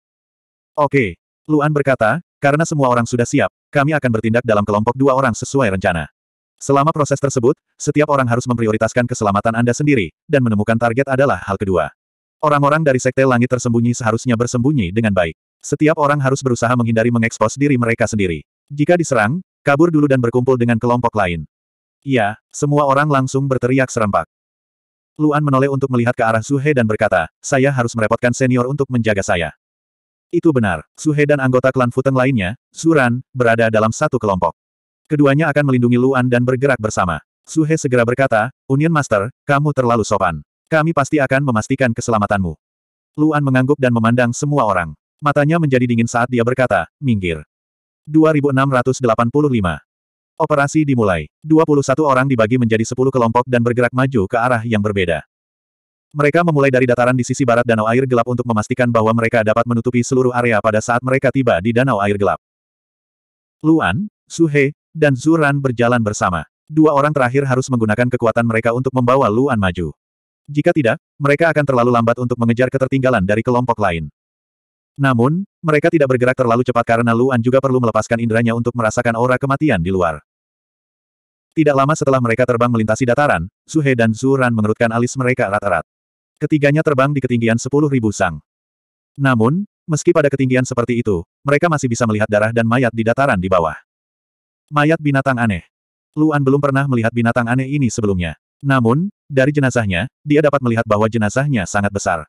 Oke, Luan berkata, karena semua orang sudah siap, kami akan bertindak dalam kelompok dua orang sesuai rencana. Selama proses tersebut, setiap orang harus memprioritaskan keselamatan Anda sendiri, dan menemukan target adalah hal kedua. Orang-orang dari Sekte Langit tersembunyi seharusnya bersembunyi dengan baik. Setiap orang harus berusaha menghindari mengekspos diri mereka sendiri. Jika diserang, kabur dulu dan berkumpul dengan kelompok lain. Iya, semua orang langsung berteriak serempak. Luan menoleh untuk melihat ke arah Suhe dan berkata, saya harus merepotkan senior untuk menjaga saya. Itu benar, Suhe dan anggota klan Futeng lainnya, Suran, berada dalam satu kelompok. Keduanya akan melindungi Luan dan bergerak bersama. Suhe segera berkata, Union Master, kamu terlalu sopan. Kami pasti akan memastikan keselamatanmu. Luan mengangguk dan memandang semua orang. Matanya menjadi dingin saat dia berkata, minggir. 2685. Operasi dimulai. 21 orang dibagi menjadi 10 kelompok dan bergerak maju ke arah yang berbeda. Mereka memulai dari dataran di sisi barat danau air gelap untuk memastikan bahwa mereka dapat menutupi seluruh area pada saat mereka tiba di danau air gelap. Luan, Suhe, dan Zuran berjalan bersama. Dua orang terakhir harus menggunakan kekuatan mereka untuk membawa Luan maju. Jika tidak, mereka akan terlalu lambat untuk mengejar ketertinggalan dari kelompok lain. Namun, mereka tidak bergerak terlalu cepat karena Luan juga perlu melepaskan inderanya untuk merasakan aura kematian di luar. Tidak lama setelah mereka terbang melintasi dataran, Suhe dan Zuran mengerutkan alis mereka erat-erat. Ketiganya terbang di ketinggian 10.000 sang. Namun, meski pada ketinggian seperti itu, mereka masih bisa melihat darah dan mayat di dataran di bawah. Mayat binatang aneh. Luan belum pernah melihat binatang aneh ini sebelumnya. Namun, dari jenazahnya, dia dapat melihat bahwa jenazahnya sangat besar.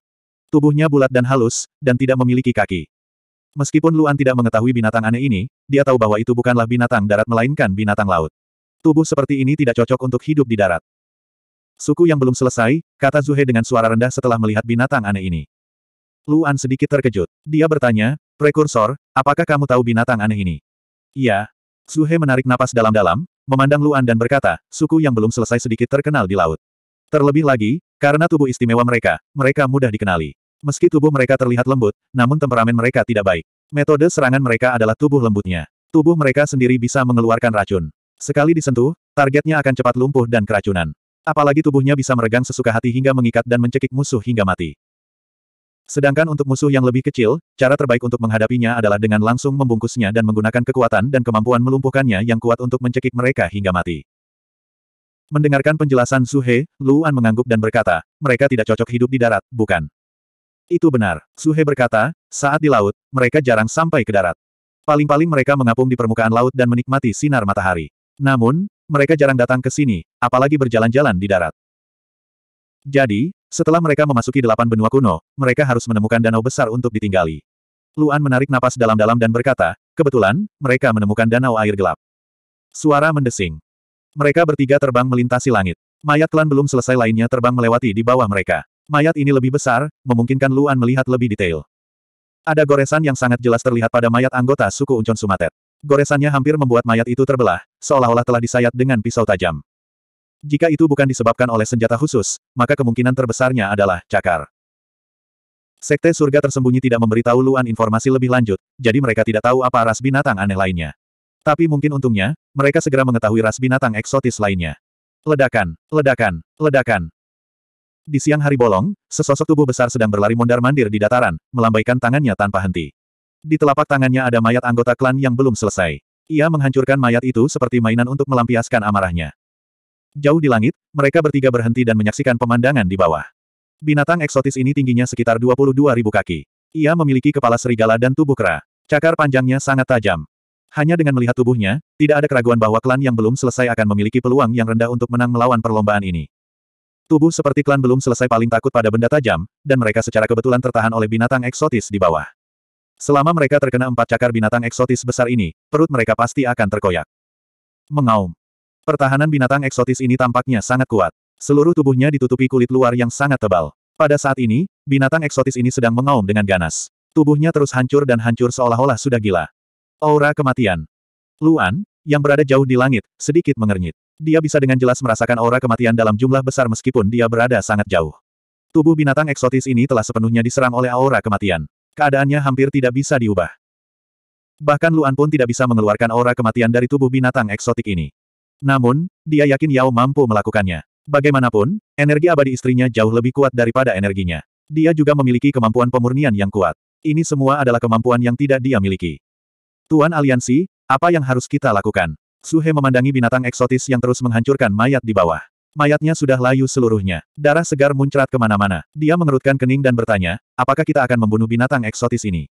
Tubuhnya bulat dan halus, dan tidak memiliki kaki. Meskipun Luan tidak mengetahui binatang aneh ini, dia tahu bahwa itu bukanlah binatang darat melainkan binatang laut. Tubuh seperti ini tidak cocok untuk hidup di darat. Suku yang belum selesai, kata Zuhe dengan suara rendah setelah melihat binatang aneh ini. Luan sedikit terkejut. Dia bertanya, Prekursor, apakah kamu tahu binatang aneh ini? Iya. Zuhe menarik napas dalam-dalam, memandang Luan dan berkata, suku yang belum selesai sedikit terkenal di laut. Terlebih lagi, karena tubuh istimewa mereka, mereka mudah dikenali. Meski tubuh mereka terlihat lembut, namun temperamen mereka tidak baik. Metode serangan mereka adalah tubuh lembutnya. Tubuh mereka sendiri bisa mengeluarkan racun. Sekali disentuh, targetnya akan cepat lumpuh dan keracunan. Apalagi tubuhnya bisa meregang sesuka hati hingga mengikat dan mencekik musuh hingga mati. Sedangkan untuk musuh yang lebih kecil, cara terbaik untuk menghadapinya adalah dengan langsung membungkusnya dan menggunakan kekuatan dan kemampuan melumpuhkannya yang kuat untuk mencekik mereka hingga mati. Mendengarkan penjelasan Suhe, Luan mengangguk dan berkata, mereka tidak cocok hidup di darat, bukan? Itu benar. Suhe berkata, saat di laut, mereka jarang sampai ke darat. Paling-paling mereka mengapung di permukaan laut dan menikmati sinar matahari. Namun, mereka jarang datang ke sini, apalagi berjalan-jalan di darat. Jadi, setelah mereka memasuki delapan benua kuno, mereka harus menemukan danau besar untuk ditinggali. Luan menarik napas dalam-dalam dan berkata, kebetulan, mereka menemukan danau air gelap. Suara mendesing. Mereka bertiga terbang melintasi langit. Mayat klan belum selesai lainnya terbang melewati di bawah mereka. Mayat ini lebih besar, memungkinkan Luan melihat lebih detail. Ada goresan yang sangat jelas terlihat pada mayat anggota suku Uncon Sumatet. Goresannya hampir membuat mayat itu terbelah, seolah-olah telah disayat dengan pisau tajam. Jika itu bukan disebabkan oleh senjata khusus, maka kemungkinan terbesarnya adalah cakar. Sekte surga tersembunyi tidak memberitahu Luan informasi lebih lanjut, jadi mereka tidak tahu apa ras binatang aneh lainnya. Tapi mungkin untungnya, mereka segera mengetahui ras binatang eksotis lainnya. Ledakan, ledakan, ledakan. Di siang hari bolong, sesosok tubuh besar sedang berlari mondar-mandir di dataran, melambaikan tangannya tanpa henti. Di telapak tangannya ada mayat anggota klan yang belum selesai. Ia menghancurkan mayat itu seperti mainan untuk melampiaskan amarahnya. Jauh di langit, mereka bertiga berhenti dan menyaksikan pemandangan di bawah. Binatang eksotis ini tingginya sekitar 22 ribu kaki. Ia memiliki kepala serigala dan tubuh kera. Cakar panjangnya sangat tajam. Hanya dengan melihat tubuhnya, tidak ada keraguan bahwa klan yang belum selesai akan memiliki peluang yang rendah untuk menang melawan perlombaan ini. Tubuh seperti klan belum selesai paling takut pada benda tajam, dan mereka secara kebetulan tertahan oleh binatang eksotis di bawah. Selama mereka terkena empat cakar binatang eksotis besar ini, perut mereka pasti akan terkoyak. Mengaum. Pertahanan binatang eksotis ini tampaknya sangat kuat. Seluruh tubuhnya ditutupi kulit luar yang sangat tebal. Pada saat ini, binatang eksotis ini sedang mengaum dengan ganas. Tubuhnya terus hancur dan hancur seolah-olah sudah gila. Aura kematian. Luan, yang berada jauh di langit, sedikit mengernyit. Dia bisa dengan jelas merasakan aura kematian dalam jumlah besar meskipun dia berada sangat jauh. Tubuh binatang eksotis ini telah sepenuhnya diserang oleh aura kematian. Keadaannya hampir tidak bisa diubah. Bahkan Luan pun tidak bisa mengeluarkan aura kematian dari tubuh binatang eksotik ini. Namun, dia yakin Yao mampu melakukannya. Bagaimanapun, energi abadi istrinya jauh lebih kuat daripada energinya. Dia juga memiliki kemampuan pemurnian yang kuat. Ini semua adalah kemampuan yang tidak dia miliki. Tuan Aliansi, apa yang harus kita lakukan? Suhe memandangi binatang eksotis yang terus menghancurkan mayat di bawah. Mayatnya sudah layu seluruhnya. Darah segar muncrat kemana-mana. Dia mengerutkan kening dan bertanya, apakah kita akan membunuh binatang eksotis ini?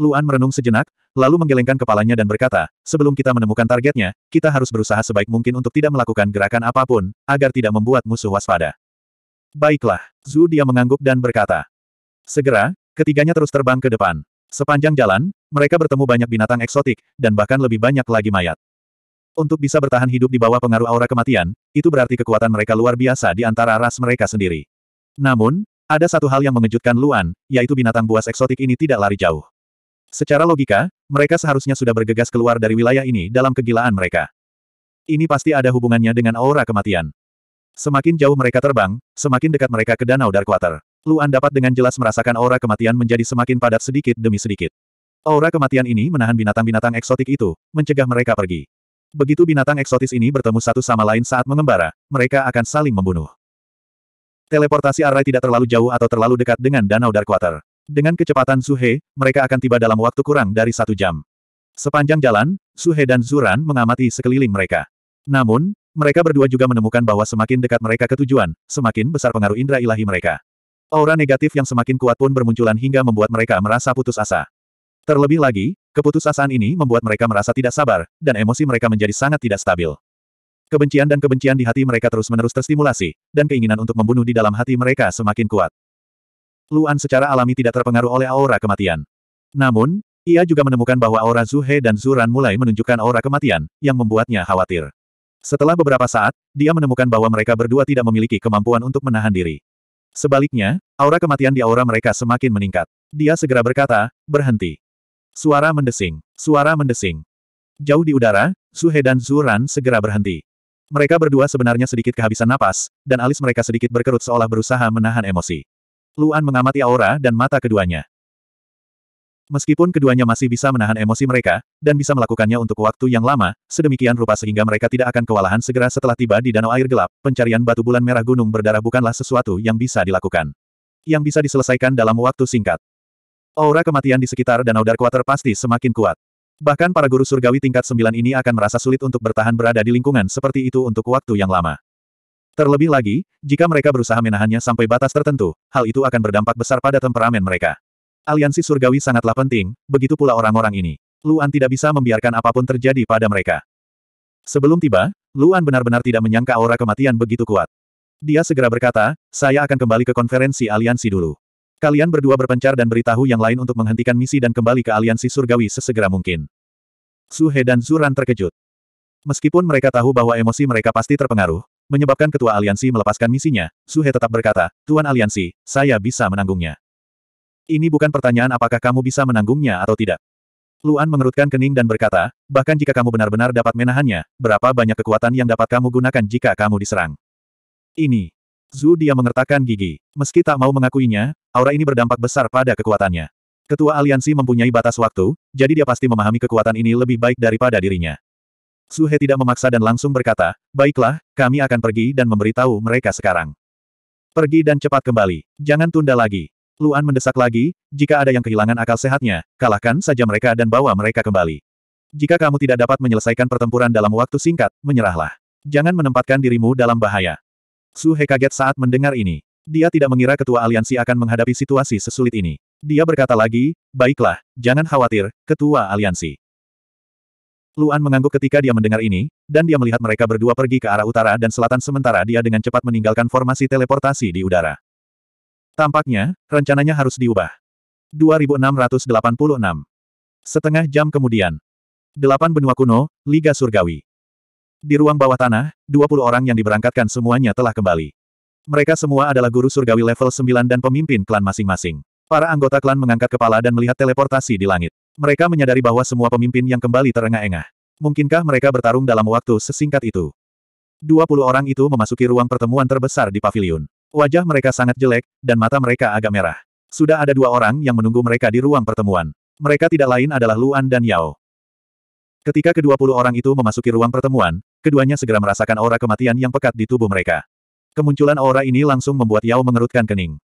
Luan merenung sejenak, lalu menggelengkan kepalanya dan berkata, sebelum kita menemukan targetnya, kita harus berusaha sebaik mungkin untuk tidak melakukan gerakan apapun, agar tidak membuat musuh waspada. Baiklah, Zhu dia mengangguk dan berkata. Segera, ketiganya terus terbang ke depan. Sepanjang jalan, mereka bertemu banyak binatang eksotik, dan bahkan lebih banyak lagi mayat. Untuk bisa bertahan hidup di bawah pengaruh aura kematian, itu berarti kekuatan mereka luar biasa di antara ras mereka sendiri. Namun, ada satu hal yang mengejutkan Luan, yaitu binatang buas eksotik ini tidak lari jauh. Secara logika, mereka seharusnya sudah bergegas keluar dari wilayah ini dalam kegilaan mereka. Ini pasti ada hubungannya dengan aura kematian. Semakin jauh mereka terbang, semakin dekat mereka ke Danau Darkwater. Luan dapat dengan jelas merasakan aura kematian menjadi semakin padat sedikit demi sedikit. Aura kematian ini menahan binatang-binatang eksotik itu, mencegah mereka pergi. Begitu binatang eksotis ini bertemu satu sama lain saat mengembara, mereka akan saling membunuh. Teleportasi arai tidak terlalu jauh atau terlalu dekat dengan Danau Darkwater. Dengan kecepatan Suhe, mereka akan tiba dalam waktu kurang dari satu jam. Sepanjang jalan, Suhe dan Zuran mengamati sekeliling mereka. Namun, mereka berdua juga menemukan bahwa semakin dekat mereka ke tujuan, semakin besar pengaruh indera ilahi mereka. Aura negatif yang semakin kuat pun bermunculan hingga membuat mereka merasa putus asa. Terlebih lagi, Keputusasaan ini membuat mereka merasa tidak sabar, dan emosi mereka menjadi sangat tidak stabil. Kebencian dan kebencian di hati mereka terus-menerus terstimulasi, dan keinginan untuk membunuh di dalam hati mereka semakin kuat. Luan secara alami tidak terpengaruh oleh aura kematian. Namun, ia juga menemukan bahwa aura Zuhe dan Zuran mulai menunjukkan aura kematian, yang membuatnya khawatir. Setelah beberapa saat, dia menemukan bahwa mereka berdua tidak memiliki kemampuan untuk menahan diri. Sebaliknya, aura kematian di aura mereka semakin meningkat. Dia segera berkata, berhenti. Suara mendesing. Suara mendesing. Jauh di udara, Suhe dan Zuran segera berhenti. Mereka berdua sebenarnya sedikit kehabisan napas, dan alis mereka sedikit berkerut seolah berusaha menahan emosi. Luan mengamati aura dan mata keduanya. Meskipun keduanya masih bisa menahan emosi mereka, dan bisa melakukannya untuk waktu yang lama, sedemikian rupa sehingga mereka tidak akan kewalahan segera setelah tiba di danau air gelap, pencarian batu bulan merah gunung berdarah bukanlah sesuatu yang bisa dilakukan. Yang bisa diselesaikan dalam waktu singkat. Aura kematian di sekitar Danau Darkwater terpasti semakin kuat. Bahkan para guru surgawi tingkat sembilan ini akan merasa sulit untuk bertahan berada di lingkungan seperti itu untuk waktu yang lama. Terlebih lagi, jika mereka berusaha menahannya sampai batas tertentu, hal itu akan berdampak besar pada temperamen mereka. Aliansi surgawi sangatlah penting, begitu pula orang-orang ini. Luan tidak bisa membiarkan apapun terjadi pada mereka. Sebelum tiba, Luan benar-benar tidak menyangka aura kematian begitu kuat. Dia segera berkata, saya akan kembali ke konferensi aliansi dulu. Kalian berdua berpencar dan beritahu yang lain untuk menghentikan misi dan kembali ke aliansi surgawi sesegera mungkin. Suhe dan Zuran terkejut. Meskipun mereka tahu bahwa emosi mereka pasti terpengaruh, menyebabkan ketua aliansi melepaskan misinya, Suhe tetap berkata, Tuan aliansi, saya bisa menanggungnya. Ini bukan pertanyaan apakah kamu bisa menanggungnya atau tidak. Luan mengerutkan kening dan berkata, bahkan jika kamu benar-benar dapat menahannya, berapa banyak kekuatan yang dapat kamu gunakan jika kamu diserang? Ini. Zhu dia mengertakkan gigi. Meski tak mau mengakuinya, aura ini berdampak besar pada kekuatannya. Ketua aliansi mempunyai batas waktu, jadi dia pasti memahami kekuatan ini lebih baik daripada dirinya. Suhe He tidak memaksa dan langsung berkata, baiklah, kami akan pergi dan memberitahu mereka sekarang. Pergi dan cepat kembali. Jangan tunda lagi. Luan mendesak lagi, jika ada yang kehilangan akal sehatnya, kalahkan saja mereka dan bawa mereka kembali. Jika kamu tidak dapat menyelesaikan pertempuran dalam waktu singkat, menyerahlah. Jangan menempatkan dirimu dalam bahaya. Su kaget saat mendengar ini. Dia tidak mengira ketua aliansi akan menghadapi situasi sesulit ini. Dia berkata lagi, baiklah, jangan khawatir, ketua aliansi. Luan mengangguk ketika dia mendengar ini, dan dia melihat mereka berdua pergi ke arah utara dan selatan sementara dia dengan cepat meninggalkan formasi teleportasi di udara. Tampaknya, rencananya harus diubah. 2686 Setengah jam kemudian. Delapan benua kuno, Liga Surgawi. Di ruang bawah tanah, 20 orang yang diberangkatkan semuanya telah kembali. Mereka semua adalah guru surgawi level 9 dan pemimpin klan masing-masing. Para anggota klan mengangkat kepala dan melihat teleportasi di langit. Mereka menyadari bahwa semua pemimpin yang kembali terengah-engah. Mungkinkah mereka bertarung dalam waktu sesingkat itu? 20 orang itu memasuki ruang pertemuan terbesar di pavilion. Wajah mereka sangat jelek, dan mata mereka agak merah. Sudah ada dua orang yang menunggu mereka di ruang pertemuan. Mereka tidak lain adalah Luan dan Yao. Ketika kedua puluh orang itu memasuki ruang pertemuan, Keduanya segera merasakan aura kematian yang pekat di tubuh mereka. Kemunculan aura ini langsung membuat Yao mengerutkan kening.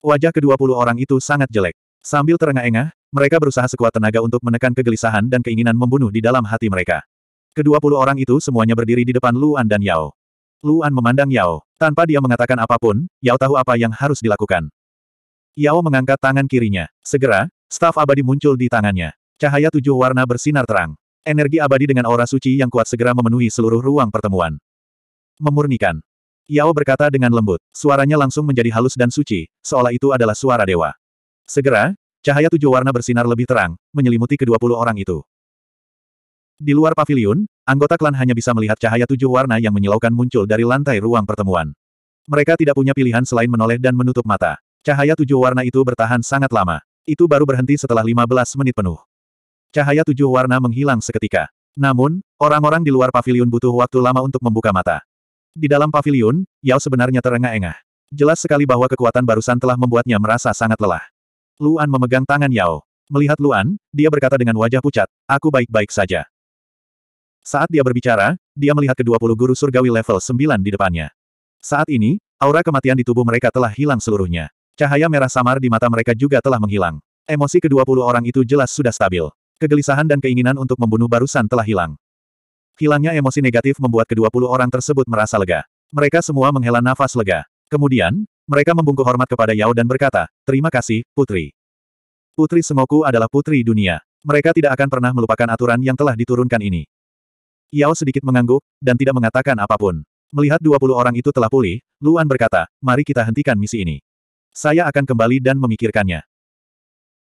Wajah kedua puluh orang itu sangat jelek. Sambil terengah-engah, mereka berusaha sekuat tenaga untuk menekan kegelisahan dan keinginan membunuh di dalam hati mereka. Kedua puluh orang itu semuanya berdiri di depan Luan dan Yao. Luan memandang Yao. Tanpa dia mengatakan apapun, Yao tahu apa yang harus dilakukan. Yao mengangkat tangan kirinya. Segera, staf abadi muncul di tangannya. Cahaya tujuh warna bersinar terang. Energi abadi dengan aura suci yang kuat segera memenuhi seluruh ruang pertemuan. Memurnikan. Yao berkata dengan lembut, suaranya langsung menjadi halus dan suci, seolah itu adalah suara dewa. Segera, cahaya tujuh warna bersinar lebih terang, menyelimuti kedua puluh orang itu. Di luar pavilion, anggota klan hanya bisa melihat cahaya tujuh warna yang menyilaukan muncul dari lantai ruang pertemuan. Mereka tidak punya pilihan selain menoleh dan menutup mata. Cahaya tujuh warna itu bertahan sangat lama. Itu baru berhenti setelah 15 menit penuh. Cahaya tujuh warna menghilang seketika. Namun, orang-orang di luar pavilion butuh waktu lama untuk membuka mata. Di dalam pavilion, Yao sebenarnya terengah-engah. Jelas sekali bahwa kekuatan barusan telah membuatnya merasa sangat lelah. Luan memegang tangan Yao. Melihat Luan, dia berkata dengan wajah pucat, aku baik-baik saja. Saat dia berbicara, dia melihat kedua puluh guru surgawi level 9 di depannya. Saat ini, aura kematian di tubuh mereka telah hilang seluruhnya. Cahaya merah samar di mata mereka juga telah menghilang. Emosi kedua puluh orang itu jelas sudah stabil. Kegelisahan dan keinginan untuk membunuh barusan telah hilang. Hilangnya emosi negatif membuat kedua puluh orang tersebut merasa lega. Mereka semua menghela nafas lega. Kemudian, mereka membungkuk hormat kepada Yao dan berkata, Terima kasih, Putri. Putri Semoku adalah Putri Dunia. Mereka tidak akan pernah melupakan aturan yang telah diturunkan ini. Yao sedikit mengangguk, dan tidak mengatakan apapun. Melihat dua puluh orang itu telah pulih, Luan berkata, mari kita hentikan misi ini. Saya akan kembali dan memikirkannya.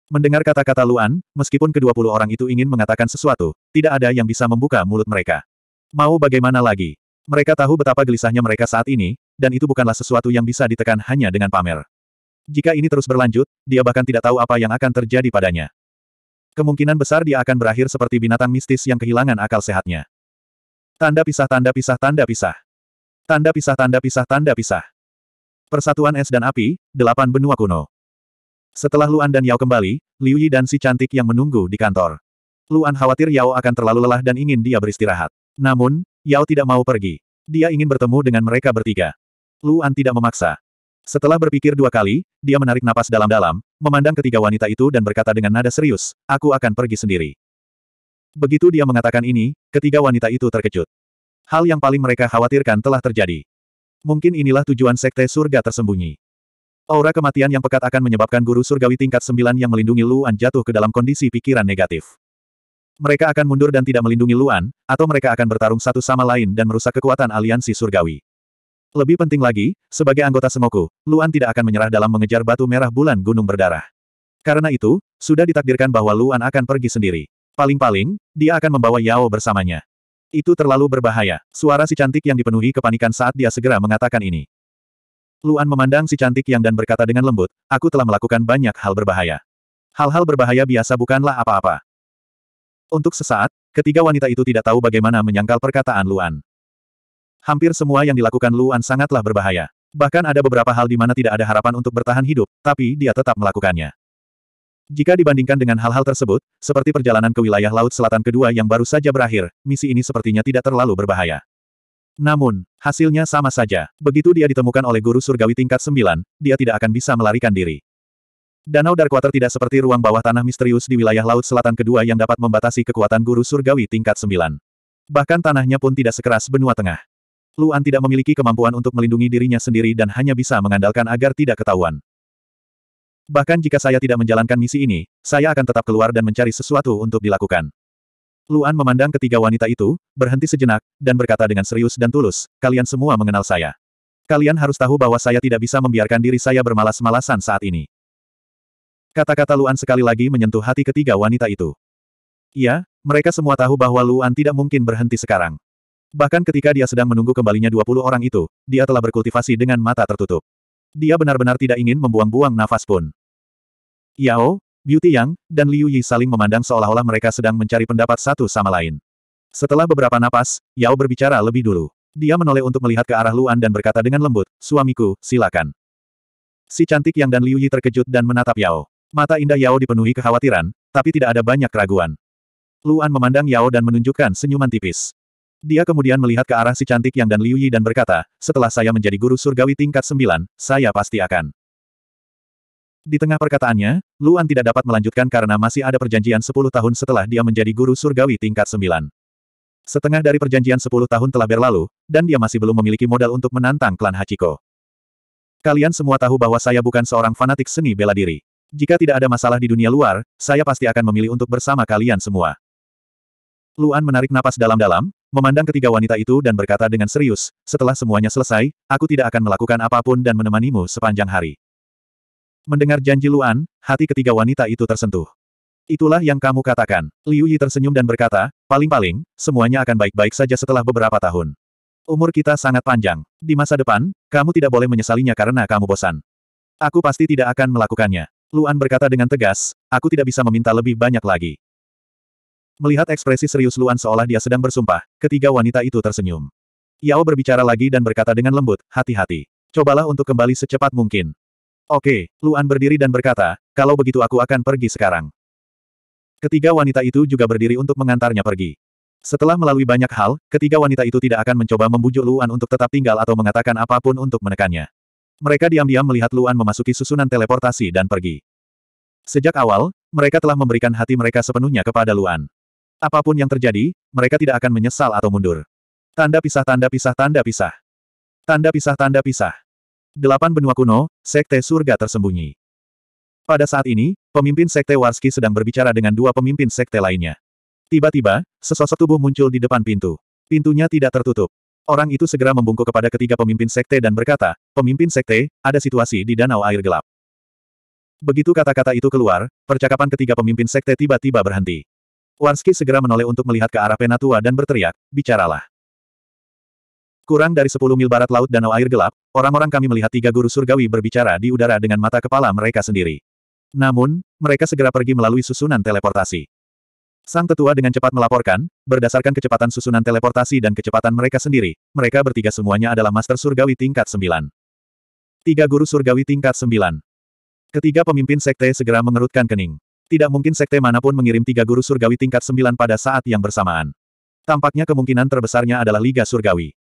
Mendengar kata-kata Luan, meskipun kedua puluh orang itu ingin mengatakan sesuatu, tidak ada yang bisa membuka mulut mereka. Mau bagaimana lagi? Mereka tahu betapa gelisahnya mereka saat ini, dan itu bukanlah sesuatu yang bisa ditekan hanya dengan pamer. Jika ini terus berlanjut, dia bahkan tidak tahu apa yang akan terjadi padanya. Kemungkinan besar dia akan berakhir seperti binatang mistis yang kehilangan akal sehatnya. Tanda pisah tanda pisah tanda pisah. Tanda pisah tanda pisah tanda pisah. Persatuan es dan api, delapan benua kuno. Setelah Luan dan Yao kembali, Liu Yi dan si cantik yang menunggu di kantor. Luan khawatir Yao akan terlalu lelah dan ingin dia beristirahat. Namun, Yao tidak mau pergi. Dia ingin bertemu dengan mereka bertiga. Luan tidak memaksa. Setelah berpikir dua kali, dia menarik napas dalam-dalam, memandang ketiga wanita itu dan berkata dengan nada serius, aku akan pergi sendiri. Begitu dia mengatakan ini, ketiga wanita itu terkejut. Hal yang paling mereka khawatirkan telah terjadi. Mungkin inilah tujuan sekte surga tersembunyi. Aura kematian yang pekat akan menyebabkan guru surgawi tingkat sembilan yang melindungi Luan jatuh ke dalam kondisi pikiran negatif. Mereka akan mundur dan tidak melindungi Luan, atau mereka akan bertarung satu sama lain dan merusak kekuatan aliansi surgawi. Lebih penting lagi, sebagai anggota Semoku, Luan tidak akan menyerah dalam mengejar batu merah bulan gunung berdarah. Karena itu, sudah ditakdirkan bahwa Luan akan pergi sendiri. Paling-paling, dia akan membawa Yao bersamanya. Itu terlalu berbahaya. Suara si cantik yang dipenuhi kepanikan saat dia segera mengatakan ini. Luan memandang si cantik yang dan berkata dengan lembut, aku telah melakukan banyak hal berbahaya. Hal-hal berbahaya biasa bukanlah apa-apa. Untuk sesaat, ketiga wanita itu tidak tahu bagaimana menyangkal perkataan Luan. Hampir semua yang dilakukan Luan sangatlah berbahaya. Bahkan ada beberapa hal di mana tidak ada harapan untuk bertahan hidup, tapi dia tetap melakukannya. Jika dibandingkan dengan hal-hal tersebut, seperti perjalanan ke wilayah Laut Selatan kedua yang baru saja berakhir, misi ini sepertinya tidak terlalu berbahaya. Namun, hasilnya sama saja. Begitu dia ditemukan oleh guru surgawi tingkat 9, dia tidak akan bisa melarikan diri. Danau Darkwater tidak seperti ruang bawah tanah misterius di wilayah Laut Selatan kedua yang dapat membatasi kekuatan guru surgawi tingkat 9. Bahkan tanahnya pun tidak sekeras benua tengah. Luan tidak memiliki kemampuan untuk melindungi dirinya sendiri dan hanya bisa mengandalkan agar tidak ketahuan. Bahkan jika saya tidak menjalankan misi ini, saya akan tetap keluar dan mencari sesuatu untuk dilakukan. Luan memandang ketiga wanita itu, berhenti sejenak, dan berkata dengan serius dan tulus, kalian semua mengenal saya. Kalian harus tahu bahwa saya tidak bisa membiarkan diri saya bermalas-malasan saat ini. Kata-kata Luan sekali lagi menyentuh hati ketiga wanita itu. Iya, mereka semua tahu bahwa Luan tidak mungkin berhenti sekarang. Bahkan ketika dia sedang menunggu kembalinya 20 orang itu, dia telah berkultivasi dengan mata tertutup. Dia benar-benar tidak ingin membuang-buang nafas pun. Yao, Beauty Yang, dan Liu Yi saling memandang seolah-olah mereka sedang mencari pendapat satu sama lain. Setelah beberapa napas, Yao berbicara lebih dulu. Dia menoleh untuk melihat ke arah Luan dan berkata dengan lembut, suamiku, silakan. Si cantik Yang dan Liu Yi terkejut dan menatap Yao. Mata indah Yao dipenuhi kekhawatiran, tapi tidak ada banyak keraguan. Luan memandang Yao dan menunjukkan senyuman tipis. Dia kemudian melihat ke arah si cantik Yang dan Liu Yi dan berkata, setelah saya menjadi guru surgawi tingkat sembilan, saya pasti akan. Di tengah perkataannya, Luan tidak dapat melanjutkan karena masih ada perjanjian 10 tahun setelah dia menjadi guru surgawi tingkat 9. Setengah dari perjanjian 10 tahun telah berlalu, dan dia masih belum memiliki modal untuk menantang klan Hachiko. Kalian semua tahu bahwa saya bukan seorang fanatik seni bela diri. Jika tidak ada masalah di dunia luar, saya pasti akan memilih untuk bersama kalian semua. Luan menarik napas dalam-dalam, memandang ketiga wanita itu dan berkata dengan serius, setelah semuanya selesai, aku tidak akan melakukan apapun dan menemanimu sepanjang hari. Mendengar janji Luan, hati ketiga wanita itu tersentuh. Itulah yang kamu katakan. Liu Yi tersenyum dan berkata, paling-paling, semuanya akan baik-baik saja setelah beberapa tahun. Umur kita sangat panjang. Di masa depan, kamu tidak boleh menyesalinya karena kamu bosan. Aku pasti tidak akan melakukannya. Luan berkata dengan tegas, aku tidak bisa meminta lebih banyak lagi. Melihat ekspresi serius Luan seolah dia sedang bersumpah, ketiga wanita itu tersenyum. Yao berbicara lagi dan berkata dengan lembut, hati-hati. Cobalah untuk kembali secepat mungkin. Oke, Luan berdiri dan berkata, kalau begitu aku akan pergi sekarang. Ketiga wanita itu juga berdiri untuk mengantarnya pergi. Setelah melalui banyak hal, ketiga wanita itu tidak akan mencoba membujuk Luan untuk tetap tinggal atau mengatakan apapun untuk menekannya. Mereka diam-diam melihat Luan memasuki susunan teleportasi dan pergi. Sejak awal, mereka telah memberikan hati mereka sepenuhnya kepada Luan. Apapun yang terjadi, mereka tidak akan menyesal atau mundur. Tanda pisah tanda pisah tanda pisah. Tanda pisah tanda pisah. Delapan benua kuno, Sekte Surga tersembunyi. Pada saat ini, pemimpin Sekte Warski sedang berbicara dengan dua pemimpin Sekte lainnya. Tiba-tiba, sesosok tubuh muncul di depan pintu. Pintunya tidak tertutup. Orang itu segera membungkuk kepada ketiga pemimpin Sekte dan berkata, Pemimpin Sekte, ada situasi di Danau Air Gelap. Begitu kata-kata itu keluar, percakapan ketiga pemimpin Sekte tiba-tiba berhenti. Warski segera menoleh untuk melihat ke arah Penatua dan berteriak, Bicaralah. Kurang dari 10 mil barat laut danau air gelap, orang-orang kami melihat tiga guru surgawi berbicara di udara dengan mata kepala mereka sendiri. Namun, mereka segera pergi melalui susunan teleportasi. Sang tetua dengan cepat melaporkan, berdasarkan kecepatan susunan teleportasi dan kecepatan mereka sendiri, mereka bertiga semuanya adalah master surgawi tingkat 9. Tiga guru surgawi tingkat 9. Ketiga pemimpin sekte segera mengerutkan kening. Tidak mungkin sekte manapun mengirim tiga guru surgawi tingkat 9 pada saat yang bersamaan. Tampaknya kemungkinan terbesarnya adalah Liga Surgawi.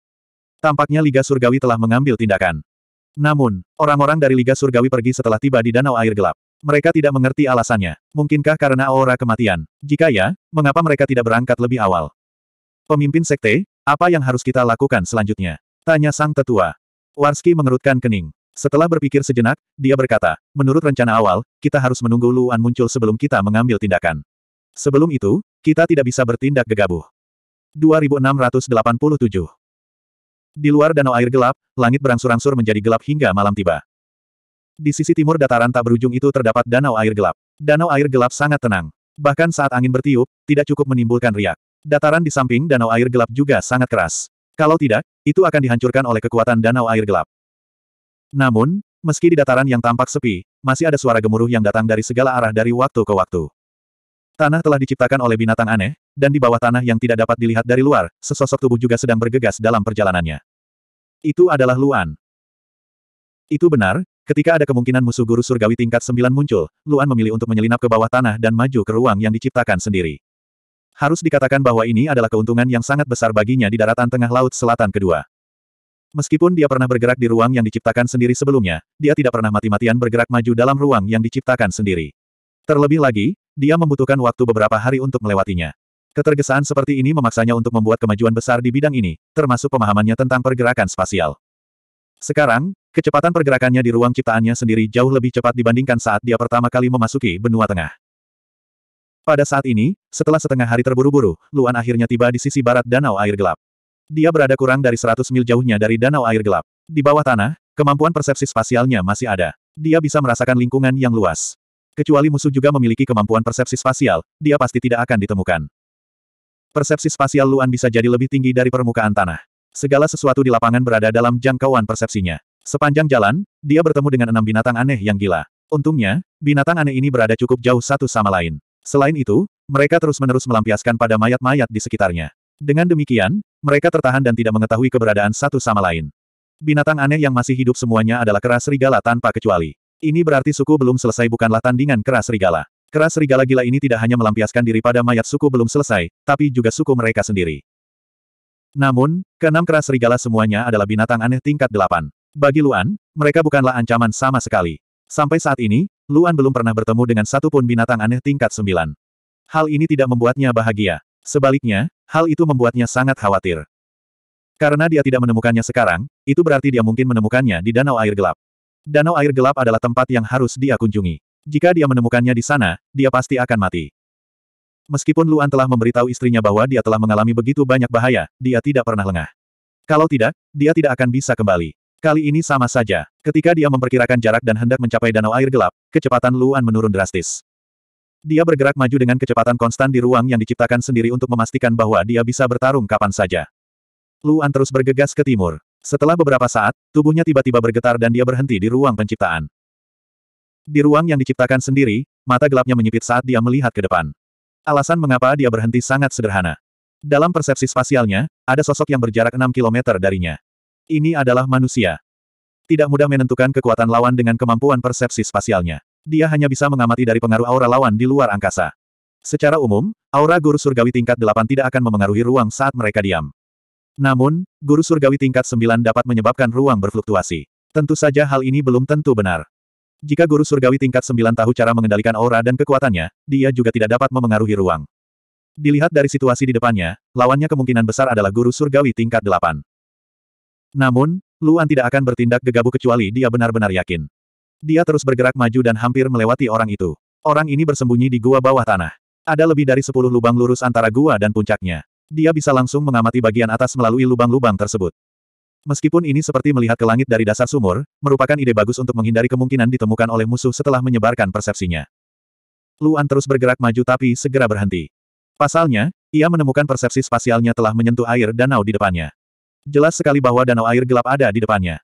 Tampaknya Liga Surgawi telah mengambil tindakan. Namun, orang-orang dari Liga Surgawi pergi setelah tiba di Danau Air Gelap. Mereka tidak mengerti alasannya. Mungkinkah karena aura kematian? Jika ya, mengapa mereka tidak berangkat lebih awal? Pemimpin sekte, apa yang harus kita lakukan selanjutnya? Tanya sang tetua. Warski mengerutkan kening. Setelah berpikir sejenak, dia berkata, menurut rencana awal, kita harus menunggu Luan muncul sebelum kita mengambil tindakan. Sebelum itu, kita tidak bisa bertindak gegabah. 2687 di luar danau air gelap, langit berangsur-angsur menjadi gelap hingga malam tiba. Di sisi timur dataran tak berujung itu terdapat danau air gelap. Danau air gelap sangat tenang. Bahkan saat angin bertiup, tidak cukup menimbulkan riak. Dataran di samping danau air gelap juga sangat keras. Kalau tidak, itu akan dihancurkan oleh kekuatan danau air gelap. Namun, meski di dataran yang tampak sepi, masih ada suara gemuruh yang datang dari segala arah dari waktu ke waktu. Tanah telah diciptakan oleh binatang aneh, dan di bawah tanah yang tidak dapat dilihat dari luar, sesosok tubuh juga sedang bergegas dalam perjalanannya. Itu adalah Luan. Itu benar, ketika ada kemungkinan musuh guru surgawi tingkat 9 muncul, Luan memilih untuk menyelinap ke bawah tanah dan maju ke ruang yang diciptakan sendiri. Harus dikatakan bahwa ini adalah keuntungan yang sangat besar baginya di daratan tengah laut selatan kedua. Meskipun dia pernah bergerak di ruang yang diciptakan sendiri sebelumnya, dia tidak pernah mati-matian bergerak maju dalam ruang yang diciptakan sendiri. Terlebih lagi, dia membutuhkan waktu beberapa hari untuk melewatinya. Ketergesaan seperti ini memaksanya untuk membuat kemajuan besar di bidang ini, termasuk pemahamannya tentang pergerakan spasial. Sekarang, kecepatan pergerakannya di ruang ciptaannya sendiri jauh lebih cepat dibandingkan saat dia pertama kali memasuki benua tengah. Pada saat ini, setelah setengah hari terburu-buru, Luan akhirnya tiba di sisi barat danau air gelap. Dia berada kurang dari 100 mil jauhnya dari danau air gelap. Di bawah tanah, kemampuan persepsi spasialnya masih ada. Dia bisa merasakan lingkungan yang luas. Kecuali musuh juga memiliki kemampuan persepsi spasial, dia pasti tidak akan ditemukan. Persepsi spasial Luan bisa jadi lebih tinggi dari permukaan tanah. Segala sesuatu di lapangan berada dalam jangkauan persepsinya. Sepanjang jalan, dia bertemu dengan enam binatang aneh yang gila. Untungnya, binatang aneh ini berada cukup jauh satu sama lain. Selain itu, mereka terus-menerus melampiaskan pada mayat-mayat di sekitarnya. Dengan demikian, mereka tertahan dan tidak mengetahui keberadaan satu sama lain. Binatang aneh yang masih hidup semuanya adalah keras serigala tanpa kecuali. Ini berarti suku belum selesai bukanlah tandingan keras serigala. Keras serigala gila ini tidak hanya melampiaskan diri pada mayat suku belum selesai, tapi juga suku mereka sendiri. Namun, keenam keras serigala semuanya adalah binatang aneh tingkat delapan. Bagi Luan, mereka bukanlah ancaman sama sekali. Sampai saat ini, Luan belum pernah bertemu dengan satupun binatang aneh tingkat sembilan. Hal ini tidak membuatnya bahagia. Sebaliknya, hal itu membuatnya sangat khawatir. Karena dia tidak menemukannya sekarang, itu berarti dia mungkin menemukannya di danau air gelap. Danau air gelap adalah tempat yang harus dia kunjungi. Jika dia menemukannya di sana, dia pasti akan mati. Meskipun Luan telah memberitahu istrinya bahwa dia telah mengalami begitu banyak bahaya, dia tidak pernah lengah. Kalau tidak, dia tidak akan bisa kembali. Kali ini sama saja. Ketika dia memperkirakan jarak dan hendak mencapai danau air gelap, kecepatan Luan menurun drastis. Dia bergerak maju dengan kecepatan konstan di ruang yang diciptakan sendiri untuk memastikan bahwa dia bisa bertarung kapan saja. Luan terus bergegas ke timur. Setelah beberapa saat, tubuhnya tiba-tiba bergetar dan dia berhenti di ruang penciptaan. Di ruang yang diciptakan sendiri, mata gelapnya menyipit saat dia melihat ke depan. Alasan mengapa dia berhenti sangat sederhana. Dalam persepsi spasialnya, ada sosok yang berjarak 6 km darinya. Ini adalah manusia. Tidak mudah menentukan kekuatan lawan dengan kemampuan persepsi spasialnya. Dia hanya bisa mengamati dari pengaruh aura lawan di luar angkasa. Secara umum, aura guru surgawi tingkat 8 tidak akan memengaruhi ruang saat mereka diam. Namun, guru surgawi tingkat 9 dapat menyebabkan ruang berfluktuasi. Tentu saja hal ini belum tentu benar. Jika guru surgawi tingkat sembilan tahu cara mengendalikan aura dan kekuatannya, dia juga tidak dapat memengaruhi ruang. Dilihat dari situasi di depannya, lawannya kemungkinan besar adalah guru surgawi tingkat delapan. Namun, Luan tidak akan bertindak gegabah kecuali dia benar-benar yakin. Dia terus bergerak maju dan hampir melewati orang itu. Orang ini bersembunyi di gua bawah tanah. Ada lebih dari sepuluh lubang lurus antara gua dan puncaknya. Dia bisa langsung mengamati bagian atas melalui lubang-lubang tersebut. Meskipun ini seperti melihat ke langit dari dasar sumur, merupakan ide bagus untuk menghindari kemungkinan ditemukan oleh musuh setelah menyebarkan persepsinya. Luan terus bergerak maju tapi segera berhenti. Pasalnya, ia menemukan persepsi spasialnya telah menyentuh air danau di depannya. Jelas sekali bahwa danau air gelap ada di depannya.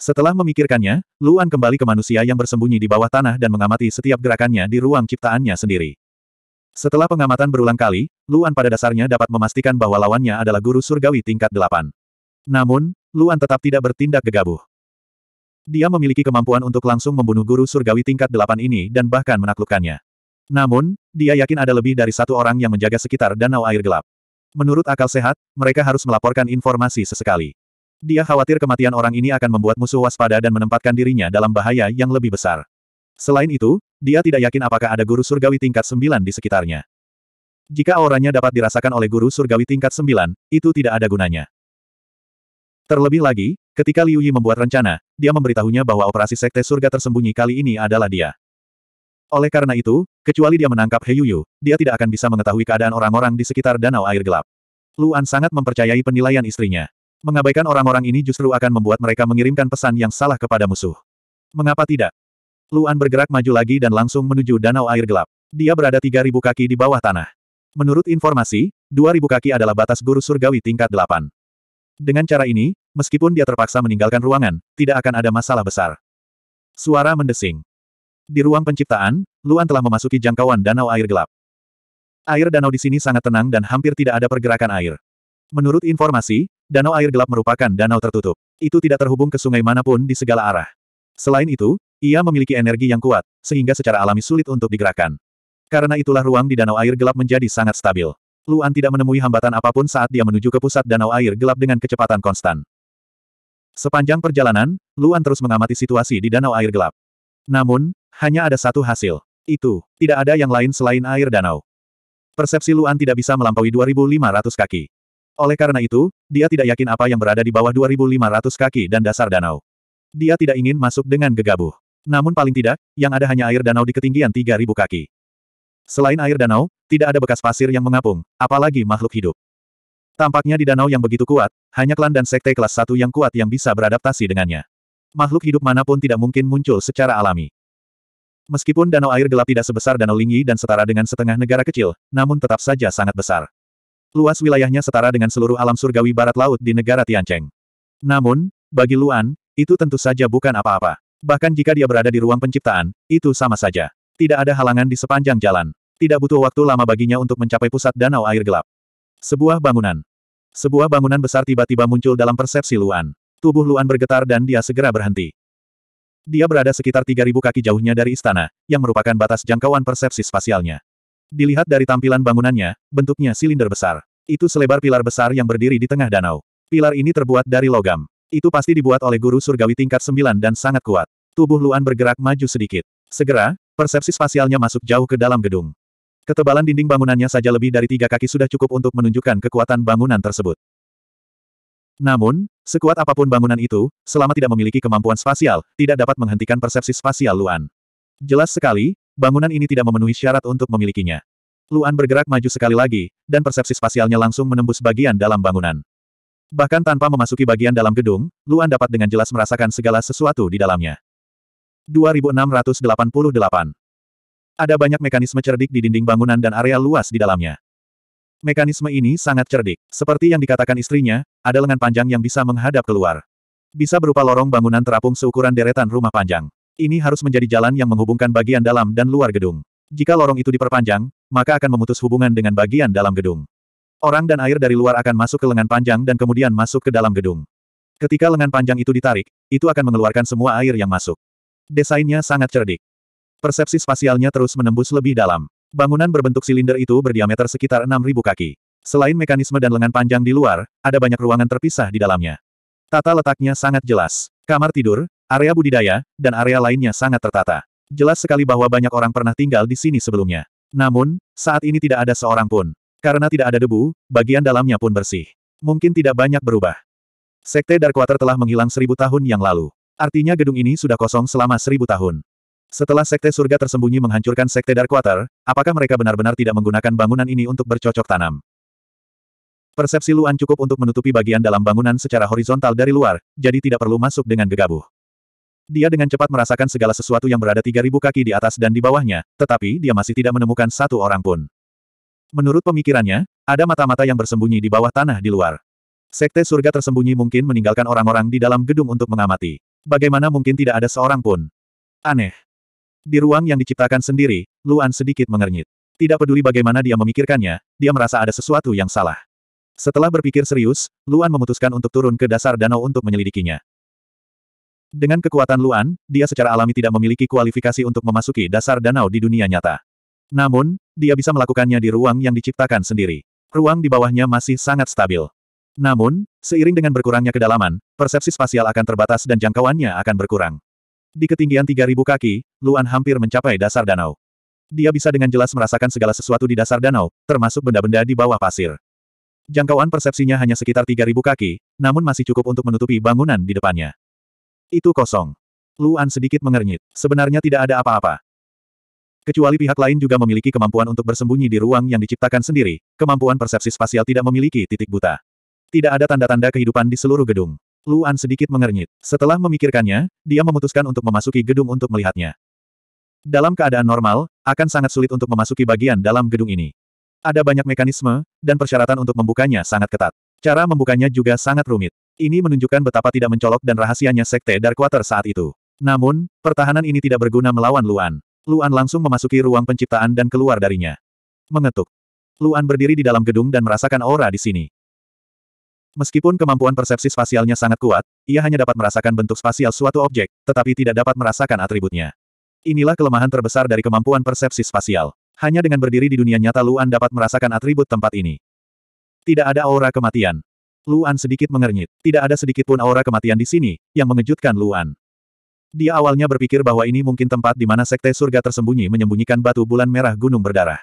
Setelah memikirkannya, Luan kembali ke manusia yang bersembunyi di bawah tanah dan mengamati setiap gerakannya di ruang ciptaannya sendiri. Setelah pengamatan berulang kali, Luan pada dasarnya dapat memastikan bahwa lawannya adalah guru surgawi tingkat delapan. Namun, Luan tetap tidak bertindak gegabah. Dia memiliki kemampuan untuk langsung membunuh guru surgawi tingkat delapan ini dan bahkan menaklukkannya. Namun, dia yakin ada lebih dari satu orang yang menjaga sekitar danau air gelap. Menurut akal sehat, mereka harus melaporkan informasi sesekali. Dia khawatir kematian orang ini akan membuat musuh waspada dan menempatkan dirinya dalam bahaya yang lebih besar. Selain itu, dia tidak yakin apakah ada guru surgawi tingkat sembilan di sekitarnya. Jika auranya dapat dirasakan oleh guru surgawi tingkat sembilan, itu tidak ada gunanya. Terlebih lagi, ketika Liu Yi membuat rencana, dia memberitahunya bahwa operasi sekte surga tersembunyi kali ini adalah dia. Oleh karena itu, kecuali dia menangkap He Yuyu, dia tidak akan bisa mengetahui keadaan orang-orang di sekitar danau air gelap. Luan sangat mempercayai penilaian istrinya. Mengabaikan orang-orang ini justru akan membuat mereka mengirimkan pesan yang salah kepada musuh. Mengapa tidak? Luan bergerak maju lagi dan langsung menuju danau air gelap. Dia berada 3.000 kaki di bawah tanah. Menurut informasi, 2.000 kaki adalah batas guru surgawi tingkat 8. Dengan cara ini, Meskipun dia terpaksa meninggalkan ruangan, tidak akan ada masalah besar. Suara mendesing. Di ruang penciptaan, Luan telah memasuki jangkauan danau air gelap. Air danau di sini sangat tenang dan hampir tidak ada pergerakan air. Menurut informasi, danau air gelap merupakan danau tertutup. Itu tidak terhubung ke sungai manapun di segala arah. Selain itu, ia memiliki energi yang kuat, sehingga secara alami sulit untuk digerakkan. Karena itulah ruang di danau air gelap menjadi sangat stabil. Luan tidak menemui hambatan apapun saat dia menuju ke pusat danau air gelap dengan kecepatan konstan. Sepanjang perjalanan, Luan terus mengamati situasi di danau air gelap. Namun, hanya ada satu hasil. Itu, tidak ada yang lain selain air danau. Persepsi Luan tidak bisa melampaui 2.500 kaki. Oleh karena itu, dia tidak yakin apa yang berada di bawah 2.500 kaki dan dasar danau. Dia tidak ingin masuk dengan gegabah. Namun paling tidak, yang ada hanya air danau di ketinggian 3.000 kaki. Selain air danau, tidak ada bekas pasir yang mengapung, apalagi makhluk hidup. Tampaknya di danau yang begitu kuat, hanya klan dan sekte kelas satu yang kuat yang bisa beradaptasi dengannya. Makhluk hidup manapun tidak mungkin muncul secara alami. Meskipun danau air gelap tidak sebesar danau Lingyi dan setara dengan setengah negara kecil, namun tetap saja sangat besar. Luas wilayahnya setara dengan seluruh alam surgawi barat laut di negara Tiancheng. Namun, bagi Luan, itu tentu saja bukan apa-apa. Bahkan jika dia berada di ruang penciptaan, itu sama saja. Tidak ada halangan di sepanjang jalan. Tidak butuh waktu lama baginya untuk mencapai pusat danau air gelap. Sebuah bangunan. Sebuah bangunan besar tiba-tiba muncul dalam persepsi Luan. Tubuh Luan bergetar dan dia segera berhenti. Dia berada sekitar 3.000 kaki jauhnya dari istana, yang merupakan batas jangkauan persepsi spasialnya. Dilihat dari tampilan bangunannya, bentuknya silinder besar. Itu selebar pilar besar yang berdiri di tengah danau. Pilar ini terbuat dari logam. Itu pasti dibuat oleh guru surgawi tingkat 9 dan sangat kuat. Tubuh Luan bergerak maju sedikit. Segera, persepsi spasialnya masuk jauh ke dalam gedung. Ketebalan dinding bangunannya saja lebih dari tiga kaki sudah cukup untuk menunjukkan kekuatan bangunan tersebut. Namun, sekuat apapun bangunan itu, selama tidak memiliki kemampuan spasial, tidak dapat menghentikan persepsi spasial Luan. Jelas sekali, bangunan ini tidak memenuhi syarat untuk memilikinya. Luan bergerak maju sekali lagi, dan persepsi spasialnya langsung menembus bagian dalam bangunan. Bahkan tanpa memasuki bagian dalam gedung, Luan dapat dengan jelas merasakan segala sesuatu di dalamnya. 2688 ada banyak mekanisme cerdik di dinding bangunan dan area luas di dalamnya. Mekanisme ini sangat cerdik. Seperti yang dikatakan istrinya, ada lengan panjang yang bisa menghadap keluar. Bisa berupa lorong bangunan terapung seukuran deretan rumah panjang. Ini harus menjadi jalan yang menghubungkan bagian dalam dan luar gedung. Jika lorong itu diperpanjang, maka akan memutus hubungan dengan bagian dalam gedung. Orang dan air dari luar akan masuk ke lengan panjang dan kemudian masuk ke dalam gedung. Ketika lengan panjang itu ditarik, itu akan mengeluarkan semua air yang masuk. Desainnya sangat cerdik. Persepsi spasialnya terus menembus lebih dalam. Bangunan berbentuk silinder itu berdiameter sekitar 6.000 kaki. Selain mekanisme dan lengan panjang di luar, ada banyak ruangan terpisah di dalamnya. Tata letaknya sangat jelas. Kamar tidur, area budidaya, dan area lainnya sangat tertata. Jelas sekali bahwa banyak orang pernah tinggal di sini sebelumnya. Namun, saat ini tidak ada seorang pun. Karena tidak ada debu, bagian dalamnya pun bersih. Mungkin tidak banyak berubah. Sekte Darkwater telah menghilang seribu tahun yang lalu. Artinya gedung ini sudah kosong selama seribu tahun. Setelah sekte surga tersembunyi menghancurkan sekte Darkwater, apakah mereka benar-benar tidak menggunakan bangunan ini untuk bercocok tanam? Persepsi Luan cukup untuk menutupi bagian dalam bangunan secara horizontal dari luar, jadi tidak perlu masuk dengan gegabah. Dia dengan cepat merasakan segala sesuatu yang berada 3000 kaki di atas dan di bawahnya, tetapi dia masih tidak menemukan satu orang pun. Menurut pemikirannya, ada mata-mata yang bersembunyi di bawah tanah di luar. Sekte surga tersembunyi mungkin meninggalkan orang-orang di dalam gedung untuk mengamati. Bagaimana mungkin tidak ada seorang pun? Aneh. Di ruang yang diciptakan sendiri, Luan sedikit mengernyit. Tidak peduli bagaimana dia memikirkannya, dia merasa ada sesuatu yang salah. Setelah berpikir serius, Luan memutuskan untuk turun ke dasar danau untuk menyelidikinya. Dengan kekuatan Luan, dia secara alami tidak memiliki kualifikasi untuk memasuki dasar danau di dunia nyata. Namun, dia bisa melakukannya di ruang yang diciptakan sendiri. Ruang di bawahnya masih sangat stabil. Namun, seiring dengan berkurangnya kedalaman, persepsi spasial akan terbatas dan jangkauannya akan berkurang. Di ketinggian 3.000 kaki, Luan hampir mencapai dasar danau. Dia bisa dengan jelas merasakan segala sesuatu di dasar danau, termasuk benda-benda di bawah pasir. Jangkauan persepsinya hanya sekitar 3.000 kaki, namun masih cukup untuk menutupi bangunan di depannya. Itu kosong. Luan sedikit mengernyit. Sebenarnya tidak ada apa-apa. Kecuali pihak lain juga memiliki kemampuan untuk bersembunyi di ruang yang diciptakan sendiri, kemampuan persepsi spasial tidak memiliki titik buta. Tidak ada tanda-tanda kehidupan di seluruh gedung. Luan sedikit mengernyit. Setelah memikirkannya, dia memutuskan untuk memasuki gedung untuk melihatnya. Dalam keadaan normal, akan sangat sulit untuk memasuki bagian dalam gedung ini. Ada banyak mekanisme, dan persyaratan untuk membukanya sangat ketat. Cara membukanya juga sangat rumit. Ini menunjukkan betapa tidak mencolok dan rahasianya Sekte Darkwater saat itu. Namun, pertahanan ini tidak berguna melawan Luan. Luan langsung memasuki ruang penciptaan dan keluar darinya. Mengetuk. Luan berdiri di dalam gedung dan merasakan aura di sini. Meskipun kemampuan persepsi spasialnya sangat kuat, ia hanya dapat merasakan bentuk spasial suatu objek, tetapi tidak dapat merasakan atributnya. Inilah kelemahan terbesar dari kemampuan persepsi spasial. Hanya dengan berdiri di dunia nyata Luan dapat merasakan atribut tempat ini. Tidak ada aura kematian. Luan sedikit mengernyit. Tidak ada sedikit pun aura kematian di sini, yang mengejutkan Luan. Dia awalnya berpikir bahwa ini mungkin tempat di mana sekte surga tersembunyi menyembunyikan batu bulan merah gunung berdarah.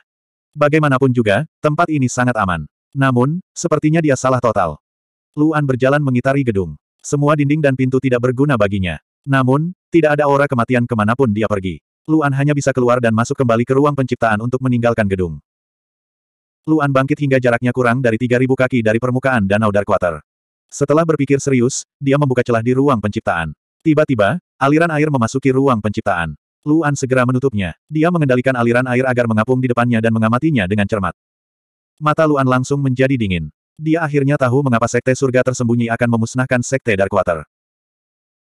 Bagaimanapun juga, tempat ini sangat aman. Namun, sepertinya dia salah total. Luan berjalan mengitari gedung. Semua dinding dan pintu tidak berguna baginya. Namun, tidak ada aura kematian kemanapun dia pergi. Luan hanya bisa keluar dan masuk kembali ke ruang penciptaan untuk meninggalkan gedung. Luan bangkit hingga jaraknya kurang dari 3.000 kaki dari permukaan Danau Darkwater. Setelah berpikir serius, dia membuka celah di ruang penciptaan. Tiba-tiba, aliran air memasuki ruang penciptaan. Luan segera menutupnya. Dia mengendalikan aliran air agar mengapung di depannya dan mengamatinya dengan cermat. Mata Luan langsung menjadi dingin. Dia akhirnya tahu mengapa sekte surga tersembunyi akan memusnahkan sekte Dark Water.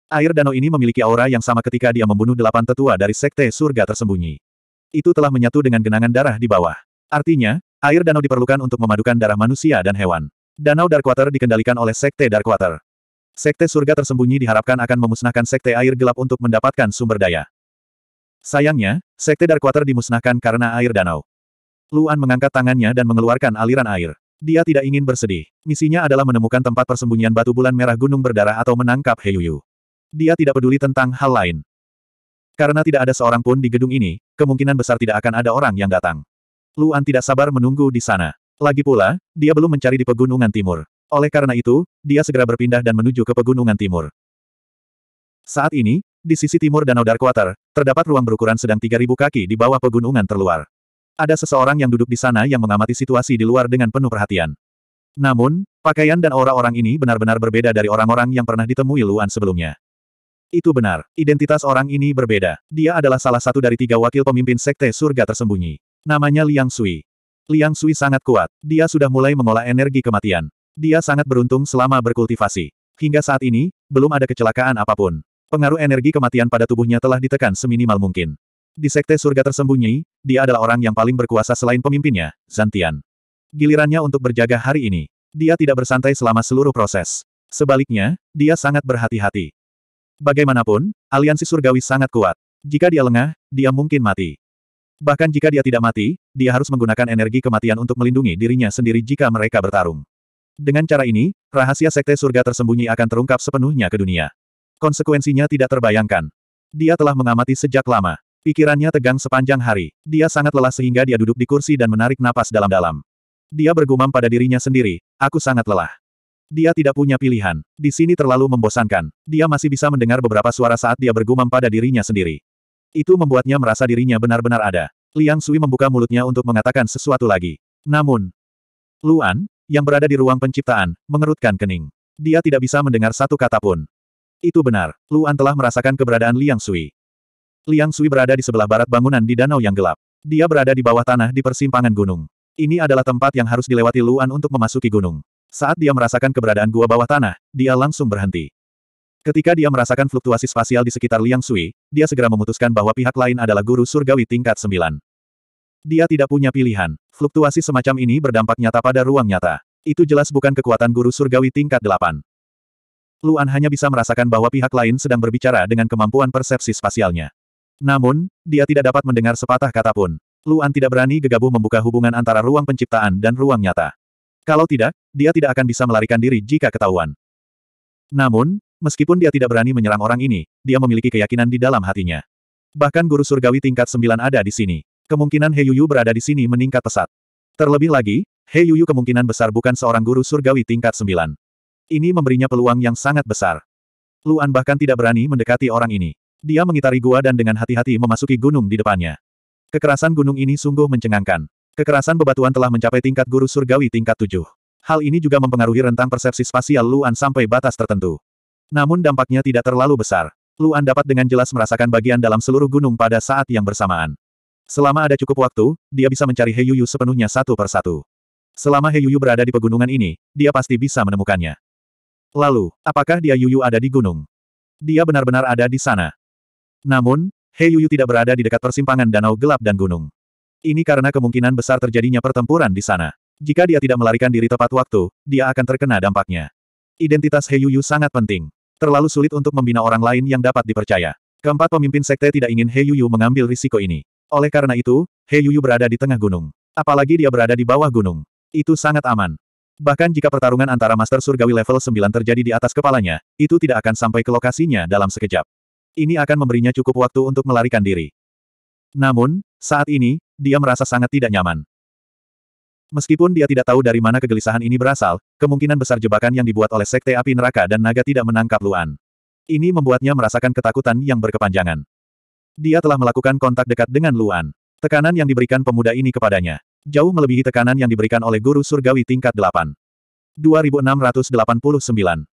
Air danau ini memiliki aura yang sama ketika dia membunuh delapan tetua dari sekte surga tersembunyi. Itu telah menyatu dengan genangan darah di bawah. Artinya, air danau diperlukan untuk memadukan darah manusia dan hewan. Danau Darkwater dikendalikan oleh sekte Darkwater. Sekte surga tersembunyi diharapkan akan memusnahkan sekte air gelap untuk mendapatkan sumber daya. Sayangnya, sekte Darkwater dimusnahkan karena air danau. Luan mengangkat tangannya dan mengeluarkan aliran air. Dia tidak ingin bersedih. Misinya adalah menemukan tempat persembunyian batu bulan merah gunung berdarah atau menangkap Heyuyu. Dia tidak peduli tentang hal lain. Karena tidak ada seorang pun di gedung ini, kemungkinan besar tidak akan ada orang yang datang. Luan tidak sabar menunggu di sana. Lagi pula, dia belum mencari di pegunungan timur. Oleh karena itu, dia segera berpindah dan menuju ke pegunungan timur. Saat ini, di sisi timur Danau Darkwater, terdapat ruang berukuran sedang 3.000 kaki di bawah pegunungan terluar. Ada seseorang yang duduk di sana yang mengamati situasi di luar dengan penuh perhatian. Namun, pakaian dan aura orang ini benar-benar berbeda dari orang-orang yang pernah ditemui Luan sebelumnya. Itu benar, identitas orang ini berbeda. Dia adalah salah satu dari tiga wakil pemimpin sekte surga tersembunyi. Namanya Liang Sui. Liang Sui sangat kuat. Dia sudah mulai mengolah energi kematian. Dia sangat beruntung selama berkultivasi. Hingga saat ini, belum ada kecelakaan apapun. Pengaruh energi kematian pada tubuhnya telah ditekan seminimal mungkin. Di Sekte Surga Tersembunyi, dia adalah orang yang paling berkuasa selain pemimpinnya, Zantian. Gilirannya untuk berjaga hari ini. Dia tidak bersantai selama seluruh proses. Sebaliknya, dia sangat berhati-hati. Bagaimanapun, aliansi surgawi sangat kuat. Jika dia lengah, dia mungkin mati. Bahkan jika dia tidak mati, dia harus menggunakan energi kematian untuk melindungi dirinya sendiri jika mereka bertarung. Dengan cara ini, rahasia sekte surga tersembunyi akan terungkap sepenuhnya ke dunia. Konsekuensinya tidak terbayangkan. Dia telah mengamati sejak lama. Pikirannya tegang sepanjang hari. Dia sangat lelah sehingga dia duduk di kursi dan menarik napas dalam-dalam. Dia bergumam pada dirinya sendiri, aku sangat lelah. Dia tidak punya pilihan. Di sini terlalu membosankan. Dia masih bisa mendengar beberapa suara saat dia bergumam pada dirinya sendiri. Itu membuatnya merasa dirinya benar-benar ada. Liang Sui membuka mulutnya untuk mengatakan sesuatu lagi. Namun, Luan, yang berada di ruang penciptaan, mengerutkan kening. Dia tidak bisa mendengar satu kata pun. Itu benar, Luan telah merasakan keberadaan Liang Sui. Liang Sui berada di sebelah barat bangunan di danau yang gelap. Dia berada di bawah tanah di persimpangan gunung. Ini adalah tempat yang harus dilewati Luan untuk memasuki gunung. Saat dia merasakan keberadaan gua bawah tanah, dia langsung berhenti. Ketika dia merasakan fluktuasi spasial di sekitar Liang Sui, dia segera memutuskan bahwa pihak lain adalah guru surgawi tingkat 9. Dia tidak punya pilihan. Fluktuasi semacam ini berdampak nyata pada ruang nyata. Itu jelas bukan kekuatan guru surgawi tingkat 8. Luan hanya bisa merasakan bahwa pihak lain sedang berbicara dengan kemampuan persepsi spasialnya. Namun, dia tidak dapat mendengar sepatah kata pun. Luan tidak berani gegabah membuka hubungan antara ruang penciptaan dan ruang nyata. Kalau tidak, dia tidak akan bisa melarikan diri jika ketahuan. Namun, meskipun dia tidak berani menyerang orang ini, dia memiliki keyakinan di dalam hatinya. Bahkan guru surgawi tingkat 9 ada di sini. Kemungkinan He Yuyu berada di sini meningkat pesat. Terlebih lagi, He Yuyu kemungkinan besar bukan seorang guru surgawi tingkat 9. Ini memberinya peluang yang sangat besar. Luan bahkan tidak berani mendekati orang ini. Dia mengitari gua dan dengan hati-hati memasuki gunung di depannya. Kekerasan gunung ini sungguh mencengangkan. Kekerasan bebatuan telah mencapai tingkat guru surgawi tingkat tujuh. Hal ini juga mempengaruhi rentang persepsi spasial Luan sampai batas tertentu. Namun dampaknya tidak terlalu besar. Luan dapat dengan jelas merasakan bagian dalam seluruh gunung pada saat yang bersamaan. Selama ada cukup waktu, dia bisa mencari Heyuyu sepenuhnya satu persatu. Selama Heyuyu berada di pegunungan ini, dia pasti bisa menemukannya. Lalu, apakah dia Yuyu ada di gunung? Dia benar-benar ada di sana. Namun, He Yuyu tidak berada di dekat persimpangan danau gelap dan gunung. Ini karena kemungkinan besar terjadinya pertempuran di sana. Jika dia tidak melarikan diri tepat waktu, dia akan terkena dampaknya. Identitas He Yuyu sangat penting. Terlalu sulit untuk membina orang lain yang dapat dipercaya. Keempat pemimpin sekte tidak ingin He Yuyu mengambil risiko ini. Oleh karena itu, He Yuyu berada di tengah gunung. Apalagi dia berada di bawah gunung. Itu sangat aman. Bahkan jika pertarungan antara Master Surgawi level 9 terjadi di atas kepalanya, itu tidak akan sampai ke lokasinya dalam sekejap. Ini akan memberinya cukup waktu untuk melarikan diri. Namun, saat ini, dia merasa sangat tidak nyaman. Meskipun dia tidak tahu dari mana kegelisahan ini berasal, kemungkinan besar jebakan yang dibuat oleh Sekte Api Neraka dan Naga tidak menangkap Luan. Ini membuatnya merasakan ketakutan yang berkepanjangan. Dia telah melakukan kontak dekat dengan Luan. Tekanan yang diberikan pemuda ini kepadanya. Jauh melebihi tekanan yang diberikan oleh Guru Surgawi tingkat 8. 2689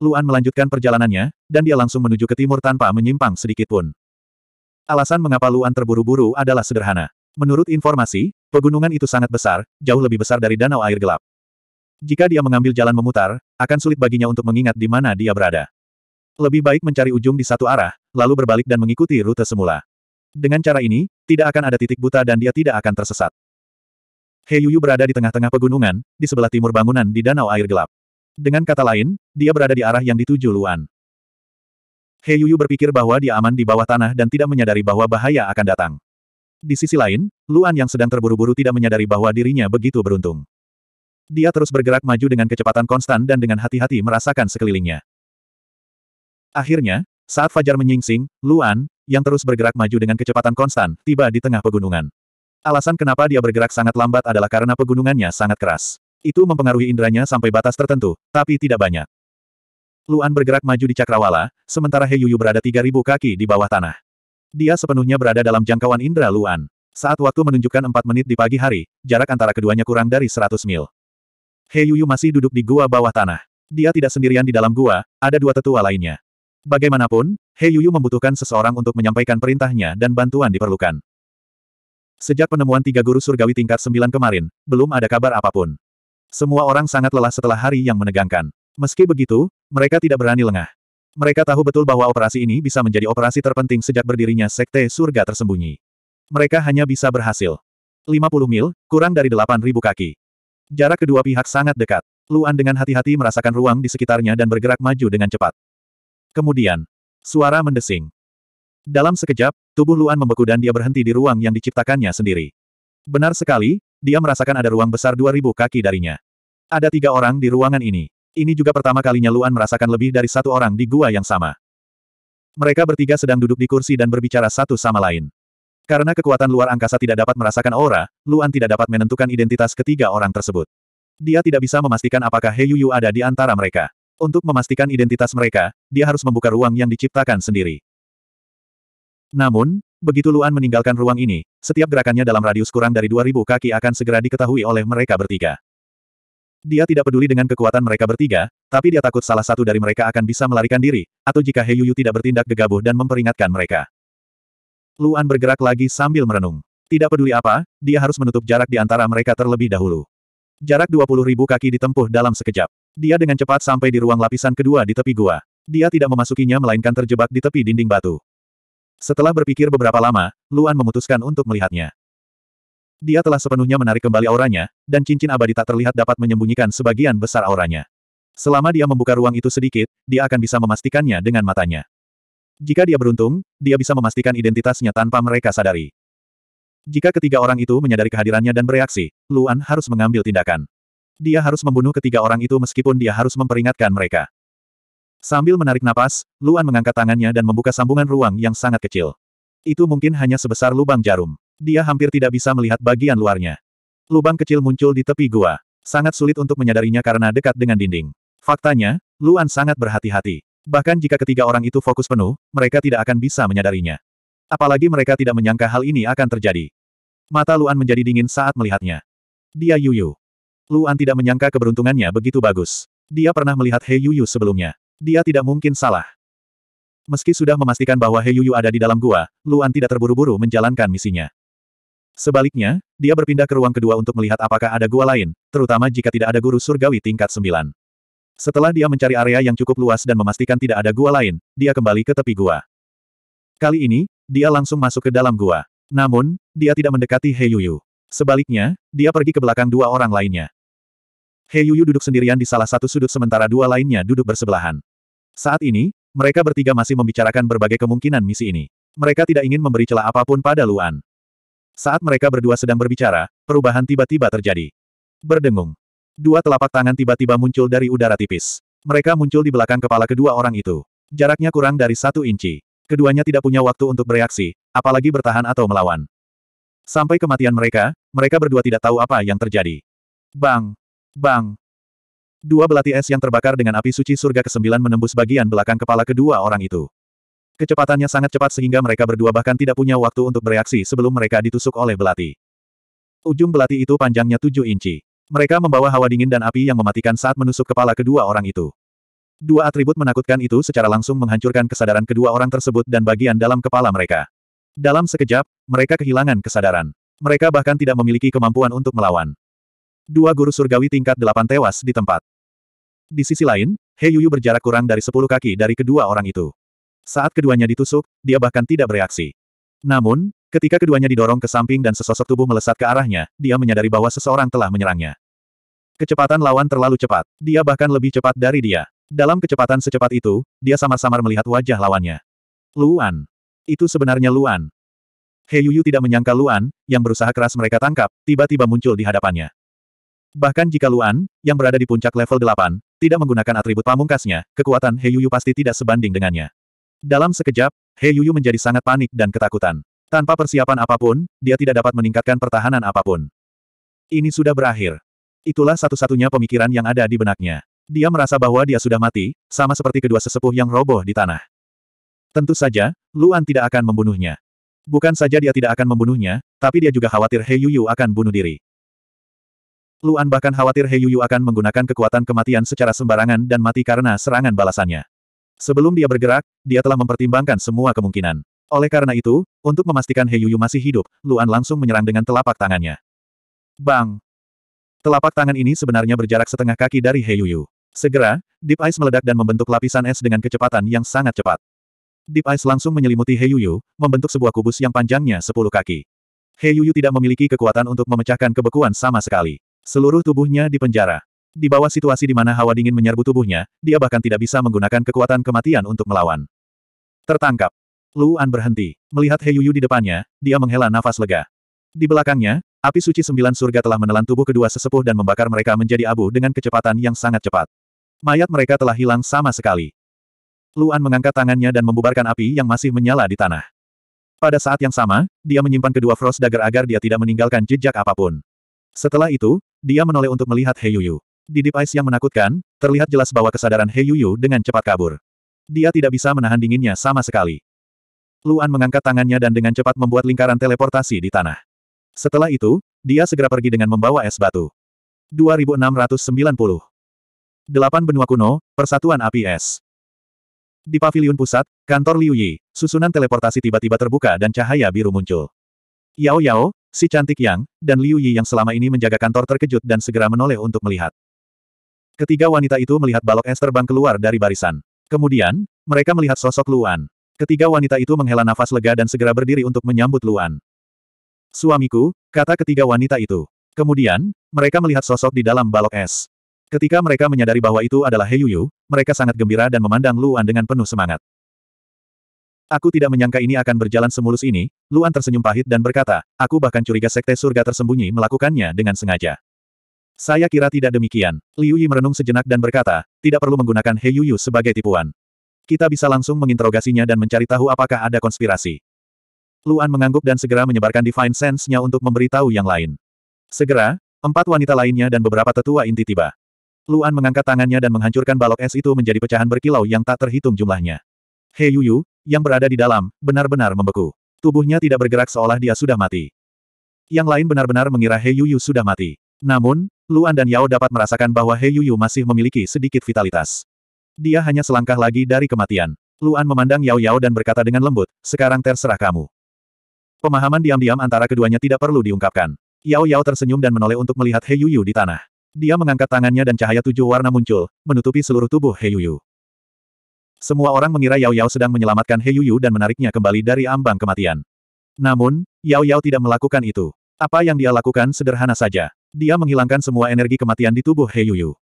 Luan melanjutkan perjalanannya, dan dia langsung menuju ke timur tanpa menyimpang sedikit pun. Alasan mengapa Luan terburu-buru adalah sederhana. Menurut informasi, pegunungan itu sangat besar, jauh lebih besar dari danau air gelap. Jika dia mengambil jalan memutar, akan sulit baginya untuk mengingat di mana dia berada. Lebih baik mencari ujung di satu arah, lalu berbalik dan mengikuti rute semula. Dengan cara ini, tidak akan ada titik buta dan dia tidak akan tersesat. Heyuyu berada di tengah-tengah pegunungan, di sebelah timur bangunan di danau air gelap. Dengan kata lain, dia berada di arah yang dituju Luan. He Yuyu berpikir bahwa dia aman di bawah tanah dan tidak menyadari bahwa bahaya akan datang. Di sisi lain, Luan yang sedang terburu-buru tidak menyadari bahwa dirinya begitu beruntung. Dia terus bergerak maju dengan kecepatan konstan dan dengan hati-hati merasakan sekelilingnya. Akhirnya, saat Fajar menyingsing, Luan, yang terus bergerak maju dengan kecepatan konstan, tiba di tengah pegunungan. Alasan kenapa dia bergerak sangat lambat adalah karena pegunungannya sangat keras. Itu mempengaruhi inderanya sampai batas tertentu, tapi tidak banyak. Luan bergerak maju di cakrawala, sementara He Yuyu berada 3000 kaki di bawah tanah. Dia sepenuhnya berada dalam jangkauan indera Luan. Saat waktu menunjukkan 4 menit di pagi hari, jarak antara keduanya kurang dari 100 mil. He Yuyu masih duduk di gua bawah tanah. Dia tidak sendirian di dalam gua, ada dua tetua lainnya. Bagaimanapun, He Yuyu membutuhkan seseorang untuk menyampaikan perintahnya dan bantuan diperlukan. Sejak penemuan tiga guru surgawi tingkat 9 kemarin, belum ada kabar apapun. Semua orang sangat lelah setelah hari yang menegangkan. Meski begitu, mereka tidak berani lengah. Mereka tahu betul bahwa operasi ini bisa menjadi operasi terpenting sejak berdirinya Sekte Surga Tersembunyi. Mereka hanya bisa berhasil. 50 mil, kurang dari 8.000 kaki. Jarak kedua pihak sangat dekat. Luan dengan hati-hati merasakan ruang di sekitarnya dan bergerak maju dengan cepat. Kemudian, suara mendesing. Dalam sekejap, tubuh Luan membeku dan dia berhenti di ruang yang diciptakannya sendiri. Benar sekali, dia merasakan ada ruang besar 2000 kaki darinya. Ada tiga orang di ruangan ini. Ini juga pertama kalinya Luan merasakan lebih dari satu orang di gua yang sama. Mereka bertiga sedang duduk di kursi dan berbicara satu sama lain. Karena kekuatan luar angkasa tidak dapat merasakan aura, Luan tidak dapat menentukan identitas ketiga orang tersebut. Dia tidak bisa memastikan apakah He Yuyu ada di antara mereka. Untuk memastikan identitas mereka, dia harus membuka ruang yang diciptakan sendiri. Namun, Begitu Luan meninggalkan ruang ini, setiap gerakannya dalam radius kurang dari 2000 kaki akan segera diketahui oleh mereka bertiga. Dia tidak peduli dengan kekuatan mereka bertiga, tapi dia takut salah satu dari mereka akan bisa melarikan diri, atau jika He Yuyu tidak bertindak gegabah dan memperingatkan mereka. Luan bergerak lagi sambil merenung. Tidak peduli apa, dia harus menutup jarak di antara mereka terlebih dahulu. Jarak ribu kaki ditempuh dalam sekejap. Dia dengan cepat sampai di ruang lapisan kedua di tepi gua. Dia tidak memasukinya melainkan terjebak di tepi dinding batu. Setelah berpikir beberapa lama, Luan memutuskan untuk melihatnya. Dia telah sepenuhnya menarik kembali auranya, dan cincin abadi tak terlihat dapat menyembunyikan sebagian besar auranya. Selama dia membuka ruang itu sedikit, dia akan bisa memastikannya dengan matanya. Jika dia beruntung, dia bisa memastikan identitasnya tanpa mereka sadari. Jika ketiga orang itu menyadari kehadirannya dan bereaksi, Luan harus mengambil tindakan. Dia harus membunuh ketiga orang itu meskipun dia harus memperingatkan mereka. Sambil menarik napas, Luan mengangkat tangannya dan membuka sambungan ruang yang sangat kecil. Itu mungkin hanya sebesar lubang jarum. Dia hampir tidak bisa melihat bagian luarnya. Lubang kecil muncul di tepi gua. Sangat sulit untuk menyadarinya karena dekat dengan dinding. Faktanya, Luan sangat berhati-hati. Bahkan jika ketiga orang itu fokus penuh, mereka tidak akan bisa menyadarinya. Apalagi mereka tidak menyangka hal ini akan terjadi. Mata Luan menjadi dingin saat melihatnya. Dia Yuyu. Luan tidak menyangka keberuntungannya begitu bagus. Dia pernah melihat He Yuyu sebelumnya. Dia tidak mungkin salah. Meski sudah memastikan bahwa He Yuyu ada di dalam gua, Luan tidak terburu-buru menjalankan misinya. Sebaliknya, dia berpindah ke ruang kedua untuk melihat apakah ada gua lain, terutama jika tidak ada guru surgawi tingkat 9. Setelah dia mencari area yang cukup luas dan memastikan tidak ada gua lain, dia kembali ke tepi gua. Kali ini, dia langsung masuk ke dalam gua. Namun, dia tidak mendekati He Yuyu. Sebaliknya, dia pergi ke belakang dua orang lainnya. He Yuyu duduk sendirian di salah satu sudut sementara dua lainnya duduk bersebelahan. Saat ini, mereka bertiga masih membicarakan berbagai kemungkinan misi ini. Mereka tidak ingin memberi celah apapun pada Luan. Saat mereka berdua sedang berbicara, perubahan tiba-tiba terjadi. Berdengung. Dua telapak tangan tiba-tiba muncul dari udara tipis. Mereka muncul di belakang kepala kedua orang itu. Jaraknya kurang dari satu inci. Keduanya tidak punya waktu untuk bereaksi, apalagi bertahan atau melawan. Sampai kematian mereka, mereka berdua tidak tahu apa yang terjadi. Bang! Bang! Dua belati es yang terbakar dengan api suci surga ke-9 menembus bagian belakang kepala kedua orang itu. Kecepatannya sangat cepat sehingga mereka berdua bahkan tidak punya waktu untuk bereaksi sebelum mereka ditusuk oleh belati. Ujung belati itu panjangnya 7 inci. Mereka membawa hawa dingin dan api yang mematikan saat menusuk kepala kedua orang itu. Dua atribut menakutkan itu secara langsung menghancurkan kesadaran kedua orang tersebut dan bagian dalam kepala mereka. Dalam sekejap, mereka kehilangan kesadaran. Mereka bahkan tidak memiliki kemampuan untuk melawan. Dua guru surgawi tingkat delapan tewas di tempat. Di sisi lain, He Yuyu berjarak kurang dari sepuluh kaki dari kedua orang itu. Saat keduanya ditusuk, dia bahkan tidak bereaksi. Namun, ketika keduanya didorong ke samping dan sesosok tubuh melesat ke arahnya, dia menyadari bahwa seseorang telah menyerangnya. Kecepatan lawan terlalu cepat. Dia bahkan lebih cepat dari dia. Dalam kecepatan secepat itu, dia samar-samar melihat wajah lawannya. Luan. Itu sebenarnya Luan. He Yuyu tidak menyangka Luan, yang berusaha keras mereka tangkap, tiba-tiba muncul di hadapannya. Bahkan jika Luan, yang berada di puncak level 8, tidak menggunakan atribut pamungkasnya, kekuatan He Yuyu pasti tidak sebanding dengannya. Dalam sekejap, He Yuyu menjadi sangat panik dan ketakutan. Tanpa persiapan apapun, dia tidak dapat meningkatkan pertahanan apapun. Ini sudah berakhir. Itulah satu-satunya pemikiran yang ada di benaknya. Dia merasa bahwa dia sudah mati, sama seperti kedua sesepuh yang roboh di tanah. Tentu saja, Luan tidak akan membunuhnya. Bukan saja dia tidak akan membunuhnya, tapi dia juga khawatir He Yuyu akan bunuh diri. Luan bahkan khawatir He Yuyu akan menggunakan kekuatan kematian secara sembarangan dan mati karena serangan balasannya. Sebelum dia bergerak, dia telah mempertimbangkan semua kemungkinan. Oleh karena itu, untuk memastikan He Yuyu masih hidup, Luan langsung menyerang dengan telapak tangannya. Bang! Telapak tangan ini sebenarnya berjarak setengah kaki dari He Yuyu. Segera, Deep Ice meledak dan membentuk lapisan es dengan kecepatan yang sangat cepat. Deep Ice langsung menyelimuti Yuyu, membentuk sebuah kubus yang panjangnya sepuluh kaki. He Yuyu tidak memiliki kekuatan untuk memecahkan kebekuan sama sekali. Seluruh tubuhnya dipenjara. Di bawah situasi di mana hawa dingin menyerbu tubuhnya, dia bahkan tidak bisa menggunakan kekuatan kematian untuk melawan. Tertangkap. Luan berhenti. Melihat Heyuyu di depannya, dia menghela nafas lega. Di belakangnya, api suci sembilan surga telah menelan tubuh kedua sesepuh dan membakar mereka menjadi abu dengan kecepatan yang sangat cepat. Mayat mereka telah hilang sama sekali. Luan mengangkat tangannya dan membubarkan api yang masih menyala di tanah. Pada saat yang sama, dia menyimpan kedua Frost Dagger agar dia tidak meninggalkan jejak apapun. Setelah itu, dia menoleh untuk melihat He Yuyu. Di Deep Ice yang menakutkan, terlihat jelas bahwa kesadaran He Yuyu dengan cepat kabur. Dia tidak bisa menahan dinginnya sama sekali. Luan mengangkat tangannya dan dengan cepat membuat lingkaran teleportasi di tanah. Setelah itu, dia segera pergi dengan membawa es batu. 2690. Delapan benua kuno, persatuan api es. Di paviliun pusat, kantor Liu Yi, susunan teleportasi tiba-tiba terbuka dan cahaya biru muncul. Yao Yao, si cantik Yang, dan Liu Yi yang selama ini menjaga kantor terkejut dan segera menoleh untuk melihat. Ketiga wanita itu melihat balok es terbang keluar dari barisan. Kemudian, mereka melihat sosok Luan. Ketiga wanita itu menghela nafas lega dan segera berdiri untuk menyambut Luan. Suamiku, kata ketiga wanita itu. Kemudian, mereka melihat sosok di dalam balok es. Ketika mereka menyadari bahwa itu adalah He Yu, mereka sangat gembira dan memandang Luan dengan penuh semangat. Aku tidak menyangka ini akan berjalan semulus ini, Luan tersenyum pahit dan berkata, aku bahkan curiga sekte surga tersembunyi melakukannya dengan sengaja. Saya kira tidak demikian. Liu Yi merenung sejenak dan berkata, tidak perlu menggunakan He Yu Yu sebagai tipuan. Kita bisa langsung menginterogasinya dan mencari tahu apakah ada konspirasi. Luan mengangguk dan segera menyebarkan Divine Sense-nya untuk memberi tahu yang lain. Segera, empat wanita lainnya dan beberapa tetua inti tiba. Luan mengangkat tangannya dan menghancurkan balok es itu menjadi pecahan berkilau yang tak terhitung jumlahnya. He Yu, yang berada di dalam, benar-benar membeku. Tubuhnya tidak bergerak seolah dia sudah mati. Yang lain benar-benar mengira He Yu sudah mati. Namun, Luan dan Yao dapat merasakan bahwa He Yu masih memiliki sedikit vitalitas. Dia hanya selangkah lagi dari kematian. Luan memandang Yao Yao dan berkata dengan lembut, sekarang terserah kamu. Pemahaman diam-diam antara keduanya tidak perlu diungkapkan. Yao Yao tersenyum dan menoleh untuk melihat He Yu di tanah. Dia mengangkat tangannya dan cahaya tujuh warna muncul, menutupi seluruh tubuh He Yu. Semua orang mengira Yao Yao sedang menyelamatkan He Yu dan menariknya kembali dari ambang kematian. Namun, Yao Yao tidak melakukan itu. Apa yang dia lakukan sederhana saja. Dia menghilangkan semua energi kematian di tubuh He Yu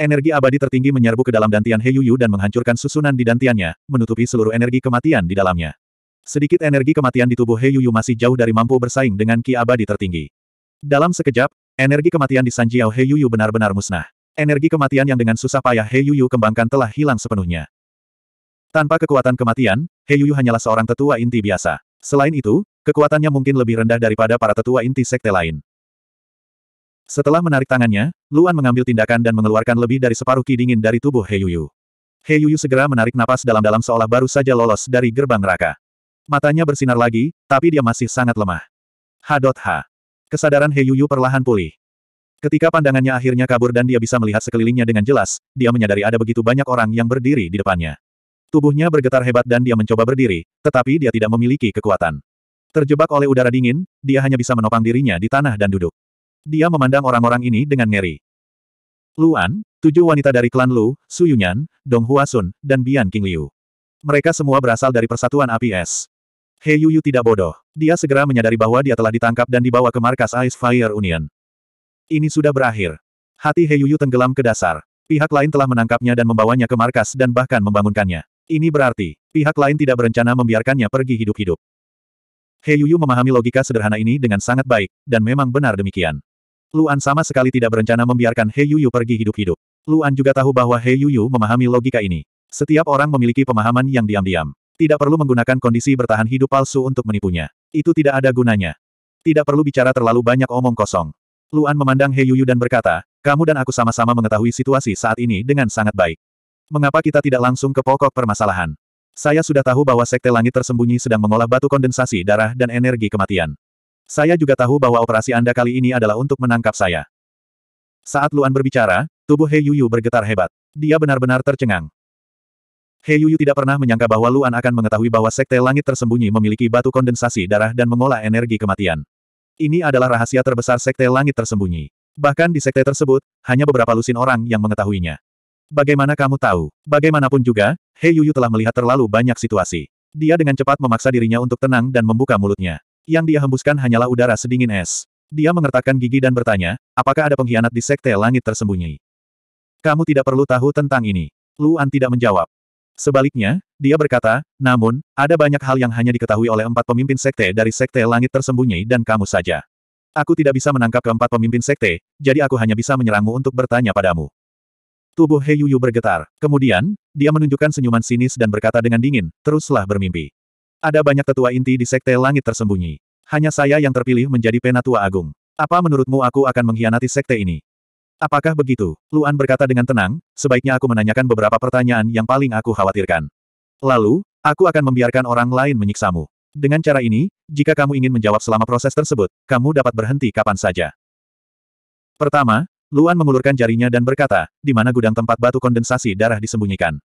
Energi abadi tertinggi menyerbu ke dalam dantian He Yu dan menghancurkan susunan di dantiannya, menutupi seluruh energi kematian di dalamnya. Sedikit energi kematian di tubuh He Yu masih jauh dari mampu bersaing dengan ki abadi tertinggi. Dalam sekejap, energi kematian di Sanjiao He Yu Yu benar-benar musnah. Energi kematian yang dengan susah payah He Yuyu kembangkan telah hilang sepenuhnya. Tanpa kekuatan kematian, He Yuyu hanyalah seorang tetua inti biasa. Selain itu, kekuatannya mungkin lebih rendah daripada para tetua inti sekte lain. Setelah menarik tangannya, Luan mengambil tindakan dan mengeluarkan lebih dari separuh ki dingin dari tubuh He Yuyu. He Yuyu segera menarik napas dalam-dalam seolah baru saja lolos dari gerbang neraka. Matanya bersinar lagi, tapi dia masih sangat lemah. Hadot Ha. Kesadaran He Yuyu perlahan pulih. Ketika pandangannya akhirnya kabur dan dia bisa melihat sekelilingnya dengan jelas, dia menyadari ada begitu banyak orang yang berdiri di depannya. Tubuhnya bergetar hebat dan dia mencoba berdiri, tetapi dia tidak memiliki kekuatan. Terjebak oleh udara dingin, dia hanya bisa menopang dirinya di tanah dan duduk. Dia memandang orang-orang ini dengan ngeri. Luan, tujuh wanita dari klan Lu, Su Yunyan, Dong Huasun, dan Bian King Liu. Mereka semua berasal dari persatuan APS. es. He Yuyu tidak bodoh. Dia segera menyadari bahwa dia telah ditangkap dan dibawa ke markas Ice Fire Union. Ini sudah berakhir. Hati Heyuyu tenggelam ke dasar. Pihak lain telah menangkapnya dan membawanya ke markas dan bahkan membangunkannya. Ini berarti, pihak lain tidak berencana membiarkannya pergi hidup-hidup. Heyuyu memahami logika sederhana ini dengan sangat baik, dan memang benar demikian. Luan sama sekali tidak berencana membiarkan Heyuyu pergi hidup-hidup. Luan juga tahu bahwa Heyuyu memahami logika ini. Setiap orang memiliki pemahaman yang diam-diam. Tidak perlu menggunakan kondisi bertahan hidup palsu untuk menipunya. Itu tidak ada gunanya. Tidak perlu bicara terlalu banyak omong kosong. Luan memandang He Yuyu dan berkata, kamu dan aku sama-sama mengetahui situasi saat ini dengan sangat baik. Mengapa kita tidak langsung ke pokok permasalahan? Saya sudah tahu bahwa Sekte Langit tersembunyi sedang mengolah batu kondensasi darah dan energi kematian. Saya juga tahu bahwa operasi Anda kali ini adalah untuk menangkap saya. Saat Luan berbicara, tubuh He Yuyu bergetar hebat. Dia benar-benar tercengang. He Yuyu tidak pernah menyangka bahwa Luan akan mengetahui bahwa Sekte Langit tersembunyi memiliki batu kondensasi darah dan mengolah energi kematian. Ini adalah rahasia terbesar Sekte Langit tersembunyi. Bahkan di sekte tersebut, hanya beberapa lusin orang yang mengetahuinya. Bagaimana kamu tahu? Bagaimanapun juga, He Yuyu telah melihat terlalu banyak situasi. Dia dengan cepat memaksa dirinya untuk tenang dan membuka mulutnya. Yang dia hembuskan hanyalah udara sedingin es. Dia mengertakkan gigi dan bertanya, apakah ada pengkhianat di sekte langit tersembunyi? Kamu tidak perlu tahu tentang ini. Luan tidak menjawab. Sebaliknya, dia berkata, namun, ada banyak hal yang hanya diketahui oleh empat pemimpin sekte dari sekte langit tersembunyi dan kamu saja. Aku tidak bisa menangkap keempat pemimpin sekte, jadi aku hanya bisa menyerangmu untuk bertanya padamu. Tubuh He Yuyu bergetar. Kemudian, dia menunjukkan senyuman sinis dan berkata dengan dingin, teruslah bermimpi. Ada banyak tetua inti di sekte langit tersembunyi. Hanya saya yang terpilih menjadi penatua agung. Apa menurutmu aku akan mengkhianati sekte ini? Apakah begitu? Luan berkata dengan tenang, sebaiknya aku menanyakan beberapa pertanyaan yang paling aku khawatirkan. Lalu, aku akan membiarkan orang lain menyiksamu. Dengan cara ini, jika kamu ingin menjawab selama proses tersebut, kamu dapat berhenti kapan saja. Pertama, Luan mengulurkan jarinya dan berkata, di mana gudang tempat batu kondensasi darah disembunyikan.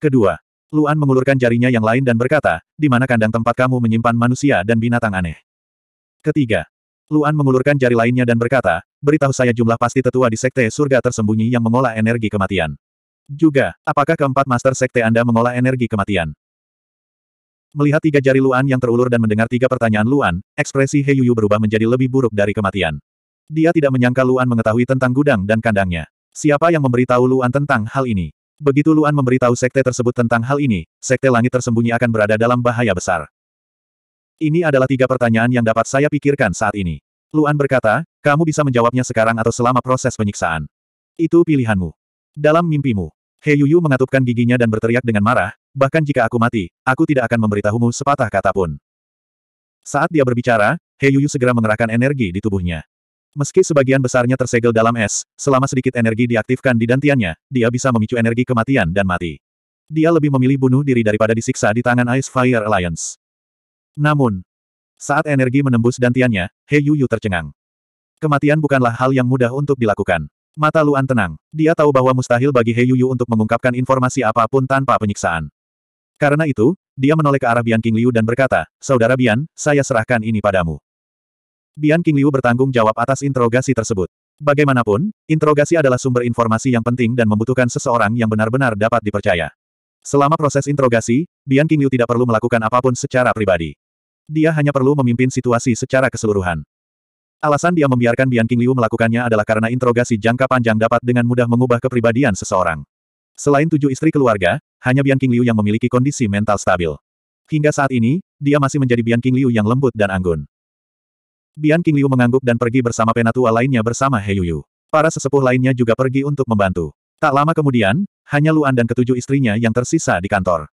Kedua, Luan mengulurkan jarinya yang lain dan berkata, di mana kandang tempat kamu menyimpan manusia dan binatang aneh. Ketiga, Luan mengulurkan jari lainnya dan berkata, beritahu saya jumlah pasti tetua di sekte surga tersembunyi yang mengolah energi kematian. Juga, apakah keempat master sekte Anda mengolah energi kematian? Melihat tiga jari Luan yang terulur dan mendengar tiga pertanyaan Luan, ekspresi He Yuyu berubah menjadi lebih buruk dari kematian. Dia tidak menyangka Luan mengetahui tentang gudang dan kandangnya. Siapa yang memberitahu Luan tentang hal ini? Begitu Luan memberitahu sekte tersebut tentang hal ini, sekte langit tersembunyi akan berada dalam bahaya besar. Ini adalah tiga pertanyaan yang dapat saya pikirkan saat ini. Luan berkata, kamu bisa menjawabnya sekarang atau selama proses penyiksaan. Itu pilihanmu. Dalam mimpimu, He Yuyu mengatupkan giginya dan berteriak dengan marah, bahkan jika aku mati, aku tidak akan memberitahumu sepatah kata pun. Saat dia berbicara, He Yuyu segera mengerahkan energi di tubuhnya. Meski sebagian besarnya tersegel dalam es, selama sedikit energi diaktifkan di dantiannya, dia bisa memicu energi kematian dan mati. Dia lebih memilih bunuh diri daripada disiksa di tangan Ice Fire Alliance. Namun, saat energi menembus dantiannya, He Yu Yu tercengang. Kematian bukanlah hal yang mudah untuk dilakukan. Mata Luan tenang. Dia tahu bahwa mustahil bagi He Yu Yu untuk mengungkapkan informasi apapun tanpa penyiksaan. Karena itu, dia menoleh ke arah Bian King Liu dan berkata, Saudara Bian, saya serahkan ini padamu. Bian King Liu bertanggung jawab atas interogasi tersebut. Bagaimanapun, interogasi adalah sumber informasi yang penting dan membutuhkan seseorang yang benar-benar dapat dipercaya. Selama proses interogasi, Bian King Liu tidak perlu melakukan apapun secara pribadi. Dia hanya perlu memimpin situasi secara keseluruhan. Alasan dia membiarkan Bian King Liu melakukannya adalah karena interogasi jangka panjang dapat dengan mudah mengubah kepribadian seseorang. Selain tujuh istri keluarga, hanya Bian King Liu yang memiliki kondisi mental stabil. Hingga saat ini, dia masih menjadi Bian King Liu yang lembut dan anggun. Bian King Liu mengangguk dan pergi bersama penatua lainnya bersama He Yu. Para sesepuh lainnya juga pergi untuk membantu. Tak lama kemudian, hanya Luan dan ketujuh istrinya yang tersisa di kantor.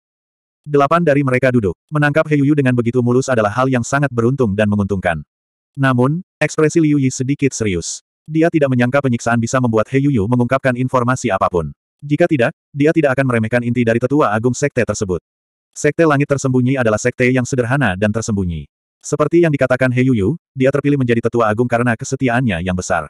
Delapan dari mereka duduk. Menangkap Heyuyu dengan begitu mulus adalah hal yang sangat beruntung dan menguntungkan. Namun, ekspresi Liu Yi sedikit serius. Dia tidak menyangka penyiksaan bisa membuat Heyuyu mengungkapkan informasi apapun. Jika tidak, dia tidak akan meremehkan inti dari tetua agung sekte tersebut. Sekte langit tersembunyi adalah sekte yang sederhana dan tersembunyi. Seperti yang dikatakan Heyuyu, dia terpilih menjadi tetua agung karena kesetiaannya yang besar.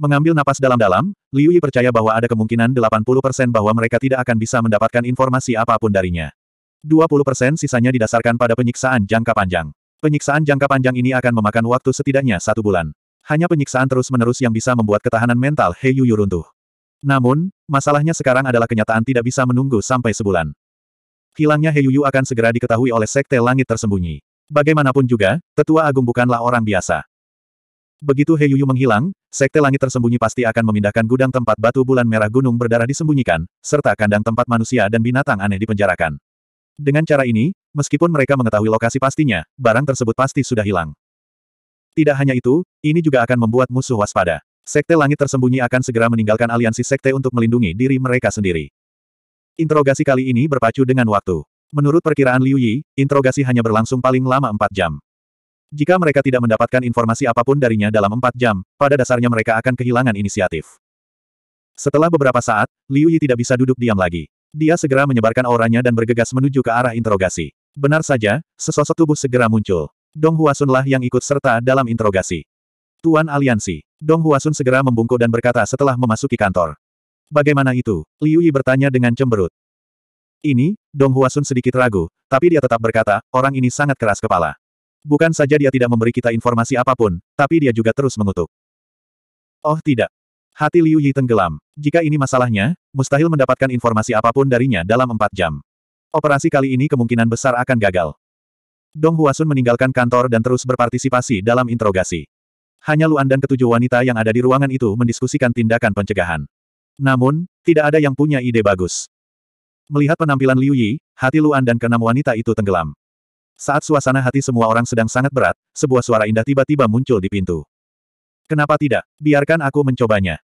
Mengambil napas dalam-dalam, Liu Yi percaya bahwa ada kemungkinan 80% bahwa mereka tidak akan bisa mendapatkan informasi apapun darinya. 20% sisanya didasarkan pada penyiksaan jangka panjang. Penyiksaan jangka panjang ini akan memakan waktu setidaknya satu bulan. Hanya penyiksaan terus-menerus yang bisa membuat ketahanan mental He Yu runtuh. Namun, masalahnya sekarang adalah kenyataan tidak bisa menunggu sampai sebulan. Hilangnya He Yu akan segera diketahui oleh Sekte Langit Tersembunyi. Bagaimanapun juga, Tetua Agung bukanlah orang biasa. Begitu He Yuyu menghilang, Sekte Langit Tersembunyi pasti akan memindahkan gudang tempat batu bulan merah gunung berdarah disembunyikan, serta kandang tempat manusia dan binatang aneh dipenjarakan. Dengan cara ini, meskipun mereka mengetahui lokasi pastinya, barang tersebut pasti sudah hilang. Tidak hanya itu, ini juga akan membuat musuh waspada. Sekte Langit Tersembunyi akan segera meninggalkan aliansi sekte untuk melindungi diri mereka sendiri. Interogasi kali ini berpacu dengan waktu. Menurut perkiraan Liu Yi, interogasi hanya berlangsung paling lama 4 jam. Jika mereka tidak mendapatkan informasi apapun darinya dalam empat jam, pada dasarnya mereka akan kehilangan inisiatif. Setelah beberapa saat, Liu Yi tidak bisa duduk diam lagi. Dia segera menyebarkan auranya dan bergegas menuju ke arah interogasi. Benar saja, sesosok tubuh segera muncul. Dong Huasunlah yang ikut serta dalam interogasi. Tuan Aliansi. Dong Huasun segera membungkuk dan berkata setelah memasuki kantor. Bagaimana itu? Liu Yi bertanya dengan cemberut. Ini, Dong Huasun sedikit ragu, tapi dia tetap berkata, orang ini sangat keras kepala. Bukan saja dia tidak memberi kita informasi apapun, tapi dia juga terus mengutuk. Oh tidak. Hati Liu Yi tenggelam. Jika ini masalahnya, mustahil mendapatkan informasi apapun darinya dalam empat jam. Operasi kali ini kemungkinan besar akan gagal. Dong Huasun meninggalkan kantor dan terus berpartisipasi dalam interogasi. Hanya Luan dan ketujuh wanita yang ada di ruangan itu mendiskusikan tindakan pencegahan. Namun, tidak ada yang punya ide bagus. Melihat penampilan Liu Yi, hati Luan dan keenam wanita itu tenggelam. Saat suasana hati semua orang sedang sangat berat, sebuah suara indah tiba-tiba muncul di pintu. Kenapa tidak? Biarkan aku mencobanya.